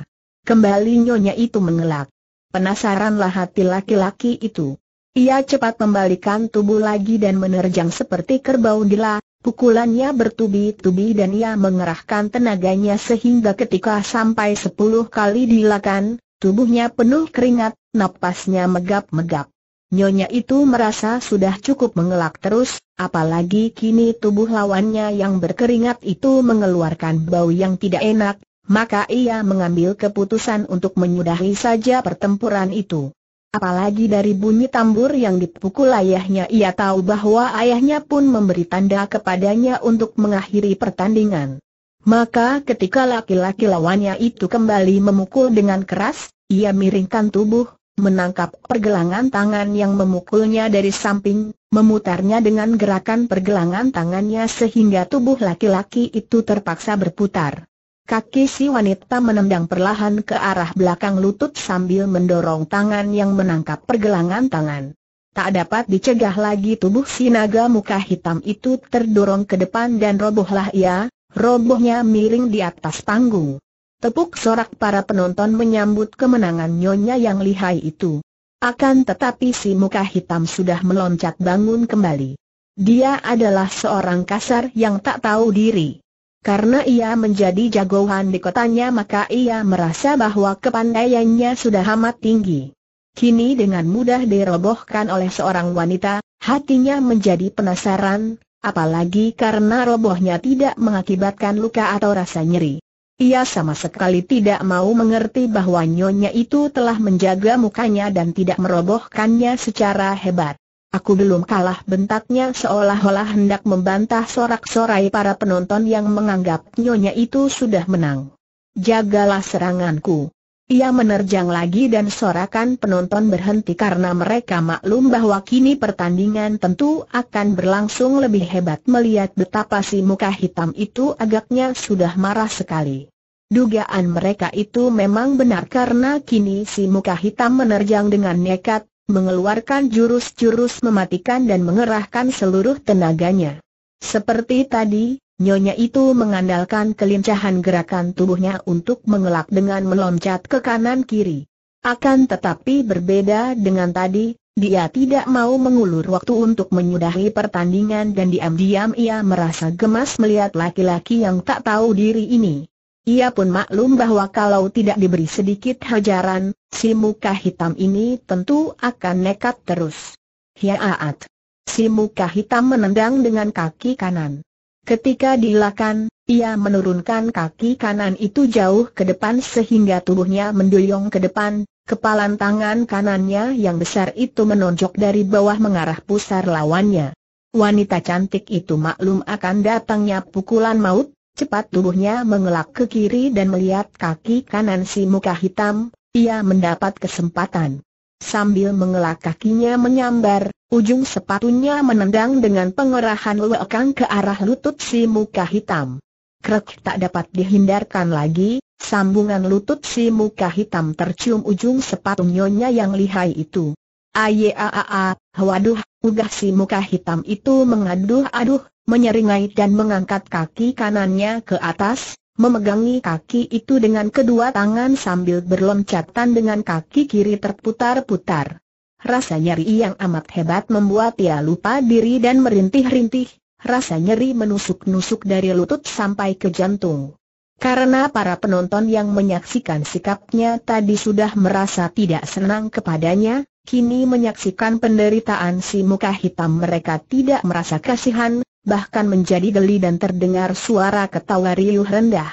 Kembali nyonya itu mengelak. Penasaranlah hati laki-laki itu. Ia cepat membalikan tubuh lagi dan menerjang seperti kerbau gila, pukulannya bertubi-tubi dan ia mengerahkan tenaganya sehingga ketika sampai sepuluh kali dilakukan, tubuhnya penuh keringat, napasnya megap-megap. Nyonya itu merasa sudah cukup mengelak terus, apalagi kini tubuh lawannya yang berkeringat itu mengeluarkan bau yang tidak enak, maka ia mengambil keputusan untuk menyudahi saja pertempuran itu. Apalagi dari bunyi tambur yang dipukul ayahnya ia tahu bahwa ayahnya pun memberi tanda kepadanya untuk mengakhiri pertandingan. Maka ketika laki-laki lawannya itu kembali memukul dengan keras, ia miringkan tubuh, menangkap pergelangan tangan yang memukulnya dari samping, memutarnya dengan gerakan pergelangan tangannya sehingga tubuh laki-laki itu terpaksa berputar. Kaki si wanita menendang perlahan ke arah belakang lutut sambil mendorong tangan yang menangkap pergelangan tangan. Tak dapat dicegah lagi tubuh si naga muka hitam itu terdorong ke depan dan robohlah ia, robohnya miring di atas panggung. Tepuk sorak para penonton menyambut kemenangan nyonya yang lihai itu. Akan tetapi si muka hitam sudah meloncat bangun kembali. Dia adalah seorang kasar yang tak tahu diri. Karena ia menjadi jagoan di kotanya maka ia merasa bahwa kepandaiannya sudah amat tinggi. Kini dengan mudah dirobohkan oleh seorang wanita, hatinya menjadi penasaran, apalagi karena robohnya tidak mengakibatkan luka atau rasa nyeri. Ia sama sekali tidak mau mengerti bahwa nyonya itu telah menjaga mukanya dan tidak merobohkannya secara hebat. Aku belum kalah bentaknya seolah-olah hendak membantah sorak-sorai para penonton yang menganggap nyonya itu sudah menang. Jagalah seranganku. Ia menerjang lagi dan sorakan penonton berhenti karena mereka maklum bahwa kini pertandingan tentu akan berlangsung lebih hebat melihat betapa si muka hitam itu agaknya sudah marah sekali. Dugaan mereka itu memang benar karena kini si muka hitam menerjang dengan nekat, mengeluarkan jurus-jurus mematikan dan mengerahkan seluruh tenaganya. Seperti tadi, Nyonya itu mengandalkan kelincahan gerakan tubuhnya untuk mengelak dengan meloncat ke kanan-kiri. Akan tetapi berbeda dengan tadi, dia tidak mau mengulur waktu untuk menyudahi pertandingan dan diam-diam ia merasa gemas melihat laki-laki yang tak tahu diri ini. Ia pun maklum bahwa kalau tidak diberi sedikit hajaran, si muka hitam ini tentu akan nekat terus. Hiaat. Si muka hitam menendang dengan kaki kanan. Ketika dilakukan, ia menurunkan kaki kanan itu jauh ke depan sehingga tubuhnya mendoyong ke depan, kepalan tangan kanannya yang besar itu menonjok dari bawah mengarah pusar lawannya. Wanita cantik itu maklum akan datangnya pukulan maut, cepat tubuhnya mengelak ke kiri dan melihat kaki kanan si muka hitam, ia mendapat kesempatan. Sambil mengelak kakinya menyambar, ujung sepatunya menendang dengan pengerahan lekang ke arah lutut si muka hitam. Krek tak dapat dihindarkan lagi, sambungan lutut si muka hitam tercium ujung sepatu nyonya yang lihai itu. Ayeaaaa, waduh, ugah si muka hitam itu mengaduh-aduh, menyeringai dan mengangkat kaki kanannya ke atas, memegangi kaki itu dengan kedua tangan sambil berloncatan dengan kaki kiri terputar-putar. Rasa nyeri yang amat hebat membuat ia lupa diri dan merintih-rintih, rasa nyeri menusuk-nusuk dari lutut sampai ke jantung. Karena para penonton yang menyaksikan sikapnya tadi sudah merasa tidak senang kepadanya, kini menyaksikan penderitaan si muka hitam mereka tidak merasa kasihan, bahkan menjadi geli dan terdengar suara ketawa riuh rendah.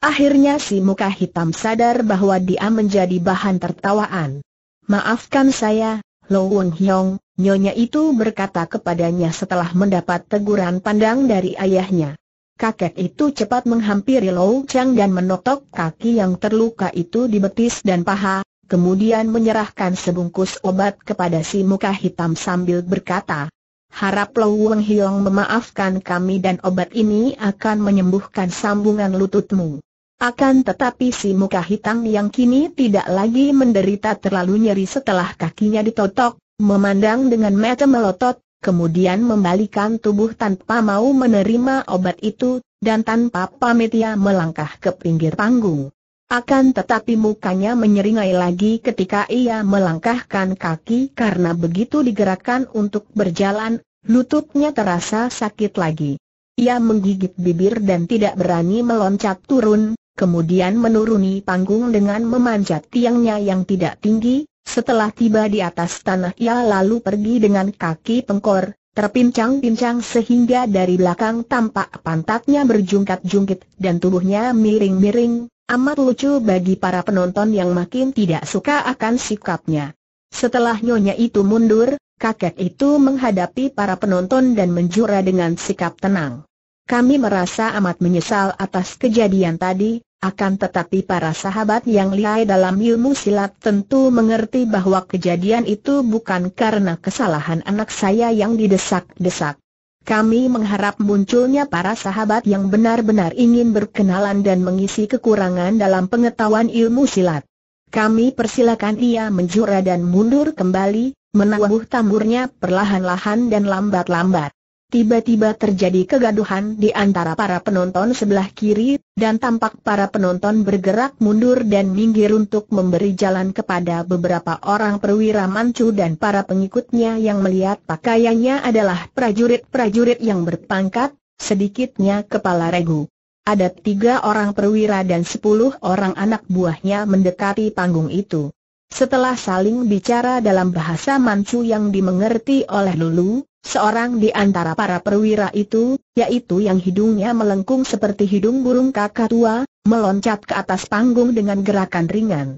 Akhirnya si muka hitam sadar bahwa dia menjadi bahan tertawaan. Maafkan saya, Lo Wong Hyong, nyonya itu berkata kepadanya setelah mendapat teguran pandang dari ayahnya. Kakek itu cepat menghampiri Low Chang dan menotok kaki yang terluka itu di betis dan paha, kemudian menyerahkan sebungkus obat kepada si muka hitam sambil berkata, Harap Long Weng Hiong memaafkan kami dan obat ini akan menyembuhkan sambungan lututmu. Akan tetapi si muka hitam yang kini tidak lagi menderita terlalu nyeri setelah kakinya ditotok, memandang dengan mata melotot, kemudian membalikan tubuh tanpa mau menerima obat itu, dan tanpa pamit ia melangkah ke pinggir panggung. Akan tetapi mukanya menyeringai lagi ketika ia melangkahkan kaki karena begitu digerakkan untuk berjalan, Lututnya terasa sakit lagi. Ia menggigit bibir dan tidak berani meloncat turun, kemudian menuruni panggung dengan memanjat tiangnya yang tidak tinggi, setelah tiba di atas tanah ia lalu pergi dengan kaki pengkor, terpincang-pincang sehingga dari belakang tampak pantatnya berjungkat-jungkit dan tubuhnya miring-miring, amat lucu bagi para penonton yang makin tidak suka akan sikapnya. Setelah nyonya itu mundur, kakek itu menghadapi para penonton dan menjura dengan sikap tenang. Kami merasa amat menyesal atas kejadian tadi, akan tetapi para sahabat yang lihai dalam ilmu silat tentu mengerti bahwa kejadian itu bukan karena kesalahan anak saya yang didesak-desak. Kami mengharap munculnya para sahabat yang benar-benar ingin berkenalan dan mengisi kekurangan dalam pengetahuan ilmu silat. Kami persilakan ia menjura dan mundur kembali, menabuh tamburnya perlahan-lahan dan lambat-lambat. Tiba-tiba terjadi kegaduhan di antara para penonton sebelah kiri, dan tampak para penonton bergerak mundur dan minggir untuk memberi jalan kepada beberapa orang perwira mancu dan para pengikutnya yang melihat pakaiannya adalah prajurit-prajurit yang berpangkat, sedikitnya kepala regu. Ada tiga orang perwira dan sepuluh orang anak buahnya mendekati panggung itu. Setelah saling bicara dalam bahasa Manchu yang dimengerti oleh Lulu, seorang di antara para perwira itu, yaitu yang hidungnya melengkung seperti hidung burung kakak tua, meloncat ke atas panggung dengan gerakan ringan.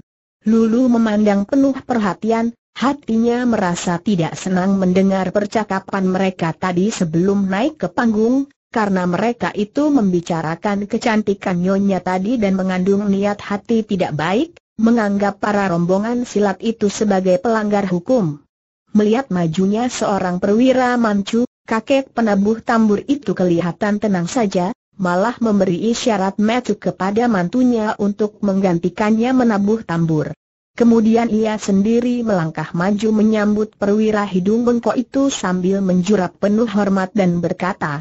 Lulu memandang penuh perhatian, hatinya merasa tidak senang mendengar percakapan mereka tadi sebelum naik ke panggung, karena mereka itu membicarakan kecantikan nyonya tadi dan mengandung niat hati tidak baik, menganggap para rombongan silat itu sebagai pelanggar hukum. Melihat majunya seorang perwira mancu, kakek penabuh tambur itu kelihatan tenang saja, malah memberi isyarat metu kepada mantunya untuk menggantikannya menabuh tambur. Kemudian ia sendiri melangkah maju menyambut perwira hidung bengkok itu sambil menjurap penuh hormat dan berkata,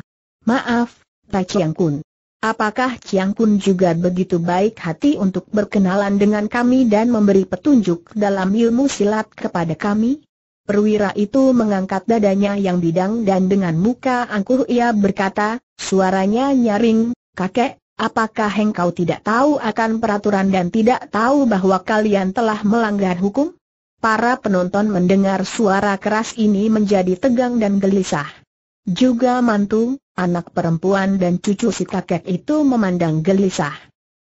Maaf, Pak Chiang Kun. Apakah Chiang Kun juga begitu baik hati untuk berkenalan dengan kami dan memberi petunjuk dalam ilmu silat kepada kami? Perwira itu mengangkat dadanya yang bidang dan dengan muka angkuh ia berkata, suaranya nyaring, kakek, apakah engkau tidak tahu akan peraturan dan tidak tahu bahwa kalian telah melanggar hukum? Para penonton mendengar suara keras ini menjadi tegang dan gelisah. Juga mantu, anak perempuan dan cucu si kakek itu memandang gelisah.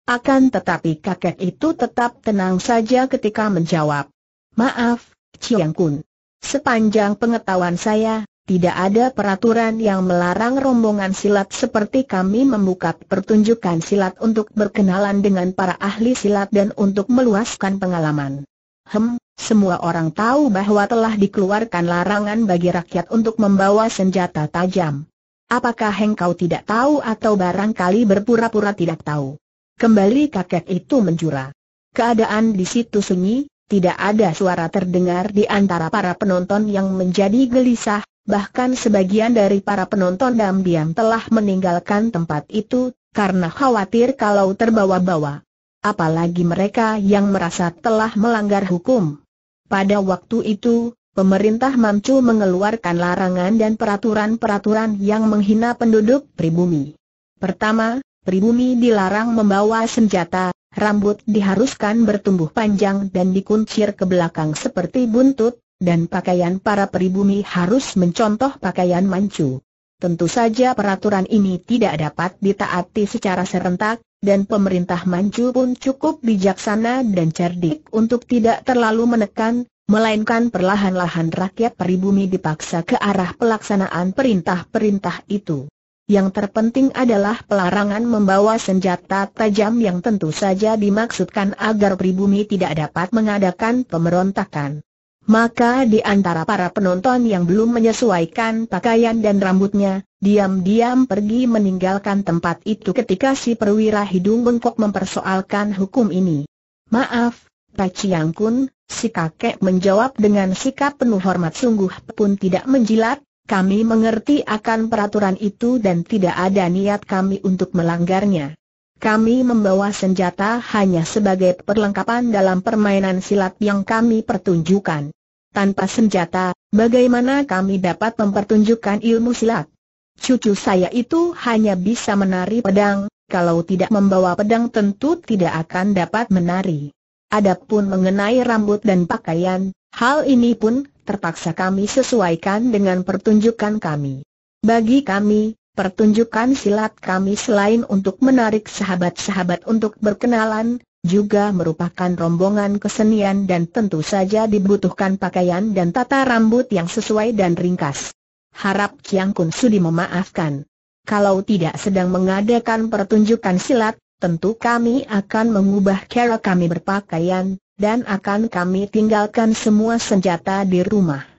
Akan tetapi kakek itu tetap tenang saja ketika menjawab. Maaf, Chiang Kun. Sepanjang pengetahuan saya, tidak ada peraturan yang melarang rombongan silat seperti kami membuka pertunjukan silat untuk berkenalan dengan para ahli silat dan untuk meluaskan pengalaman. Hem, semua orang tahu bahwa telah dikeluarkan larangan bagi rakyat untuk membawa senjata tajam. Apakah engkau tidak tahu atau barangkali berpura-pura tidak tahu? Kembali kakek itu menjura. Keadaan di situ sunyi, tidak ada suara terdengar di antara para penonton yang menjadi gelisah, bahkan sebagian dari para penonton diam-diam telah meninggalkan tempat itu, karena khawatir kalau terbawa-bawa apalagi mereka yang merasa telah melanggar hukum. Pada waktu itu, pemerintah Manchu mengeluarkan larangan dan peraturan-peraturan yang menghina penduduk pribumi. Pertama, pribumi dilarang membawa senjata, rambut diharuskan bertumbuh panjang dan dikuncir ke belakang seperti buntut, dan pakaian para pribumi harus mencontoh pakaian Manchu. Tentu saja peraturan ini tidak dapat ditaati secara serentak, dan pemerintah Manchu pun cukup bijaksana dan cerdik untuk tidak terlalu menekan, melainkan perlahan-lahan rakyat peribumi dipaksa ke arah pelaksanaan perintah-perintah itu. Yang terpenting adalah pelarangan membawa senjata tajam yang tentu saja dimaksudkan agar pribumi tidak dapat mengadakan pemberontakan. Maka di antara para penonton yang belum menyesuaikan pakaian dan rambutnya, diam-diam pergi meninggalkan tempat itu ketika si perwira hidung bengkok mempersoalkan hukum ini. Maaf, Pak Chiang Kun, si kakek menjawab dengan sikap penuh hormat sungguh pun tidak menjilat, kami mengerti akan peraturan itu dan tidak ada niat kami untuk melanggarnya. Kami membawa senjata hanya sebagai perlengkapan dalam permainan silat yang kami pertunjukkan. Tanpa senjata, bagaimana kami dapat mempertunjukkan ilmu silat? Cucu saya itu hanya bisa menari pedang, kalau tidak membawa pedang tentu tidak akan dapat menari. Adapun mengenai rambut dan pakaian, hal ini pun terpaksa kami sesuaikan dengan pertunjukan kami. Bagi kami, Pertunjukan silat kami selain untuk menarik sahabat-sahabat untuk berkenalan, juga merupakan rombongan kesenian dan tentu saja dibutuhkan pakaian dan tata rambut yang sesuai dan ringkas. Harap Chiang Kun Sudi memaafkan. Kalau tidak sedang mengadakan pertunjukan silat, tentu kami akan mengubah cara kami berpakaian, dan akan kami tinggalkan semua senjata di rumah.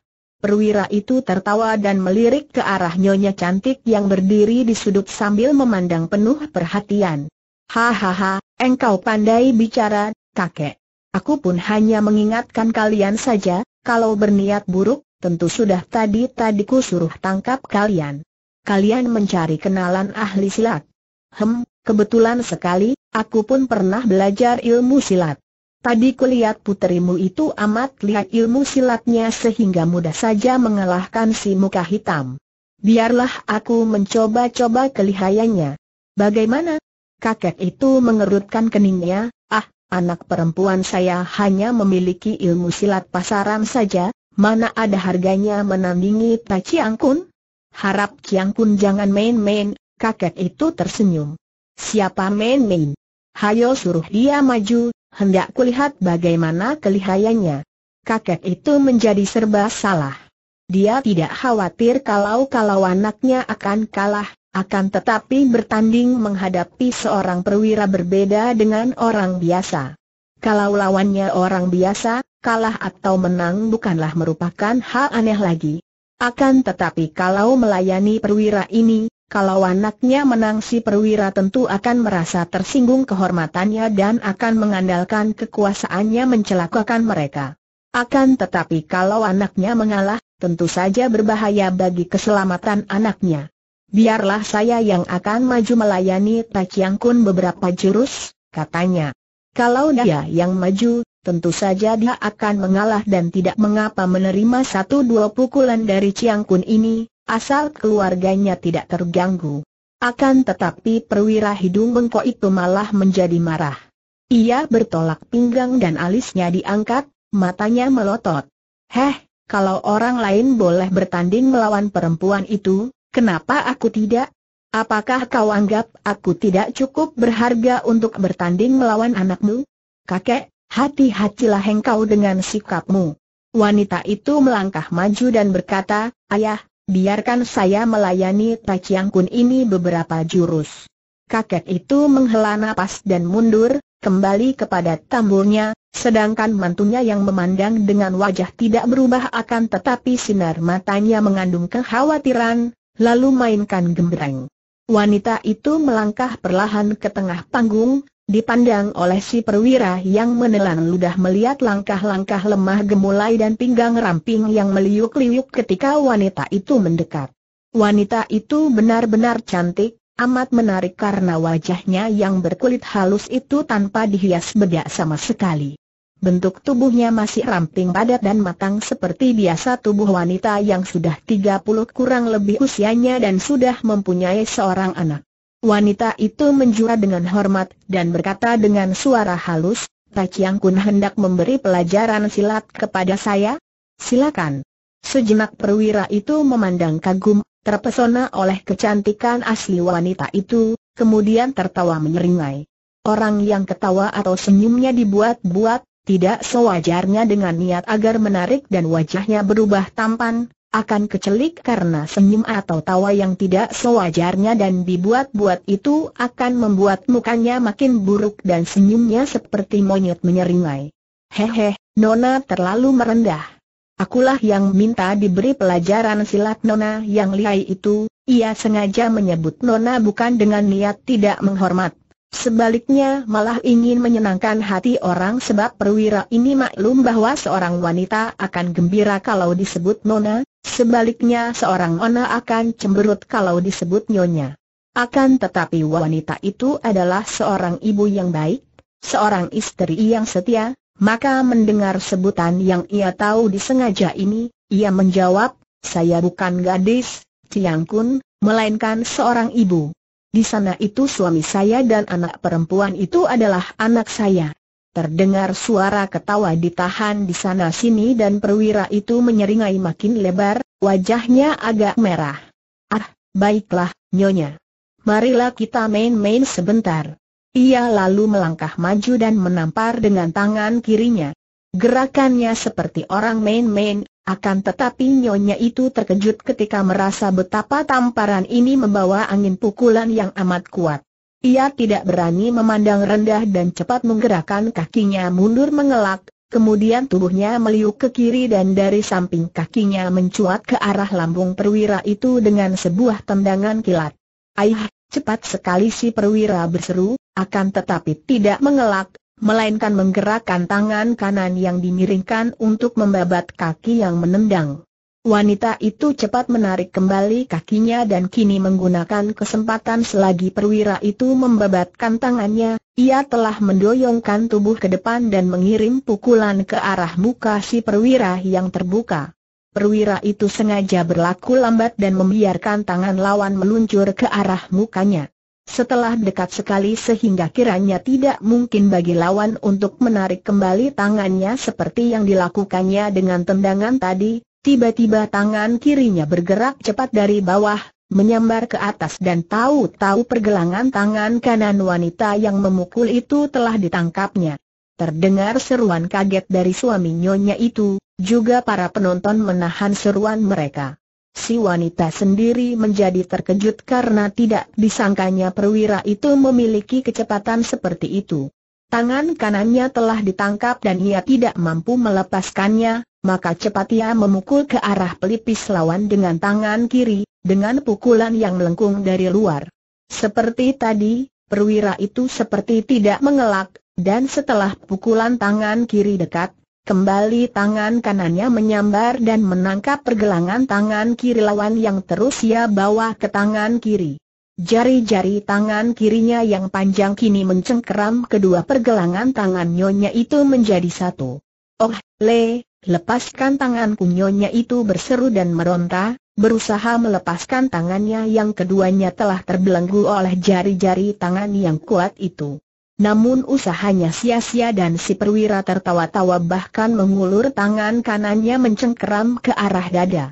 Perwira itu tertawa dan melirik ke arah Nyonya Cantik yang berdiri di sudut sambil memandang penuh perhatian. Hahaha, engkau pandai bicara, kakek. Aku pun hanya mengingatkan kalian saja, kalau berniat buruk, tentu sudah tadi-tadi ku suruh tangkap kalian. Kalian mencari kenalan ahli silat. Hem, kebetulan sekali, aku pun pernah belajar ilmu silat. Tadi kulihat puterimu itu amat lihat ilmu silatnya sehingga mudah saja mengalahkan si muka hitam. Biarlah aku mencoba-coba kelihayannya. Bagaimana? Kakek itu mengerutkan keningnya, ah, anak perempuan saya hanya memiliki ilmu silat pasaran saja, mana ada harganya menandingi Ta Chiang Kun? Harap Chiang Kun jangan main-main, kakek itu tersenyum. Siapa main-main? Hayo suruh dia maju, hendak kulihat bagaimana kelihayannya. Kakek itu menjadi serba salah. Dia tidak khawatir kalau-kalau anaknya akan kalah, akan tetapi bertanding menghadapi seorang perwira berbeda dengan orang biasa. Kalau lawannya orang biasa, kalah atau menang bukanlah merupakan hal aneh lagi. Akan tetapi kalau melayani perwira ini, kalau anaknya menang si perwira tentu akan merasa tersinggung kehormatannya dan akan mengandalkan kekuasaannya mencelakakan mereka. Akan tetapi kalau anaknya mengalah, tentu saja berbahaya bagi keselamatan anaknya. Biarlah saya yang akan maju melayani Taciang Kun beberapa jurus, katanya. Kalau dia yang maju, tentu saja dia akan mengalah dan tidak mengapa menerima satu dua pukulan dari Chiang Kun ini, asal keluarganya tidak terganggu. Akan tetapi perwira hidung bengkok itu malah menjadi marah. Ia bertolak pinggang dan alisnya diangkat, matanya melotot. Heh, kalau orang lain boleh bertanding melawan perempuan itu, kenapa aku tidak? Apakah kau anggap aku tidak cukup berharga untuk bertanding melawan anakmu? Kakek, hati-hatilah engkau dengan sikapmu. Wanita itu melangkah maju dan berkata, Ayah, Biarkan saya melayani Tachiang Kun ini beberapa jurus. Kakek itu menghela napas dan mundur, kembali kepada tamburnya, sedangkan mantunya yang memandang dengan wajah tidak berubah akan tetapi sinar matanya mengandung kekhawatiran, lalu mainkan gembreng. Wanita itu melangkah perlahan ke tengah panggung, Dipandang oleh si perwira yang menelan ludah melihat langkah-langkah lemah gemulai dan pinggang ramping yang meliuk-liuk ketika wanita itu mendekat. Wanita itu benar-benar cantik, amat menarik karena wajahnya yang berkulit halus itu tanpa dihias bedak sama sekali. Bentuk tubuhnya masih ramping padat dan matang seperti biasa tubuh wanita yang sudah 30 kurang lebih usianya dan sudah mempunyai seorang anak. Wanita itu menjura dengan hormat dan berkata dengan suara halus, Pak Yang Kun hendak memberi pelajaran silat kepada saya? Silakan. Sejenak perwira itu memandang kagum, terpesona oleh kecantikan asli wanita itu, kemudian tertawa menyeringai. Orang yang ketawa atau senyumnya dibuat-buat, tidak sewajarnya dengan niat agar menarik dan wajahnya berubah tampan, akan kecelik karena senyum atau tawa yang tidak sewajarnya dan dibuat-buat itu akan membuat mukanya makin buruk dan senyumnya seperti monyet menyeringai. Hehe, Nona terlalu merendah. Akulah yang minta diberi pelajaran silat Nona yang lihai itu, ia sengaja menyebut Nona bukan dengan niat tidak menghormat. Sebaliknya malah ingin menyenangkan hati orang sebab perwira ini maklum bahwa seorang wanita akan gembira kalau disebut nona, sebaliknya seorang nona akan cemberut kalau disebut nyonya. Akan tetapi wanita itu adalah seorang ibu yang baik, seorang istri yang setia, maka mendengar sebutan yang ia tahu disengaja ini, ia menjawab, saya bukan gadis, Ciang Kun, melainkan seorang ibu. Di sana itu suami saya dan anak perempuan itu adalah anak saya. Terdengar suara ketawa ditahan di sana sini dan perwira itu menyeringai makin lebar, wajahnya agak merah. Ah, baiklah, nyonya. Marilah kita main-main sebentar. Ia lalu melangkah maju dan menampar dengan tangan kirinya. Gerakannya seperti orang main-main, akan tetapi nyonya itu terkejut ketika merasa betapa tamparan ini membawa angin pukulan yang amat kuat. Ia tidak berani memandang rendah dan cepat menggerakkan kakinya mundur mengelak, kemudian tubuhnya meliuk ke kiri dan dari samping kakinya mencuat ke arah lambung perwira itu dengan sebuah tendangan kilat. Ayah, cepat sekali si perwira berseru, akan tetapi tidak mengelak, melainkan menggerakkan tangan kanan yang dimiringkan untuk membabat kaki yang menendang. Wanita itu cepat menarik kembali kakinya dan kini menggunakan kesempatan selagi perwira itu membabatkan tangannya, ia telah mendoyongkan tubuh ke depan dan mengirim pukulan ke arah muka si perwira yang terbuka. Perwira itu sengaja berlaku lambat dan membiarkan tangan lawan meluncur ke arah mukanya. Setelah dekat sekali sehingga kiranya tidak mungkin bagi lawan untuk menarik kembali tangannya seperti yang dilakukannya dengan tendangan tadi, tiba-tiba tangan kirinya bergerak cepat dari bawah, menyambar ke atas dan tahu-tahu pergelangan tangan kanan wanita yang memukul itu telah ditangkapnya. Terdengar seruan kaget dari suami nyonya itu, juga para penonton menahan seruan mereka. Si wanita sendiri menjadi terkejut karena tidak disangkanya perwira itu memiliki kecepatan seperti itu. Tangan kanannya telah ditangkap dan ia tidak mampu melepaskannya, maka cepat ia memukul ke arah pelipis lawan dengan tangan kiri, dengan pukulan yang melengkung dari luar. Seperti tadi, perwira itu seperti tidak mengelak, dan setelah pukulan tangan kiri dekat, Kembali tangan kanannya menyambar dan menangkap pergelangan tangan kiri lawan yang terus ia bawa ke tangan kiri. Jari-jari tangan kirinya yang panjang kini mencengkeram kedua pergelangan tangan nyonya itu menjadi satu. Oh, le, lepaskan tanganku nyonya itu berseru dan meronta, berusaha melepaskan tangannya yang keduanya telah terbelenggu oleh jari-jari tangan yang kuat itu. Namun usahanya sia-sia dan si perwira tertawa-tawa bahkan mengulur tangan kanannya mencengkeram ke arah dada.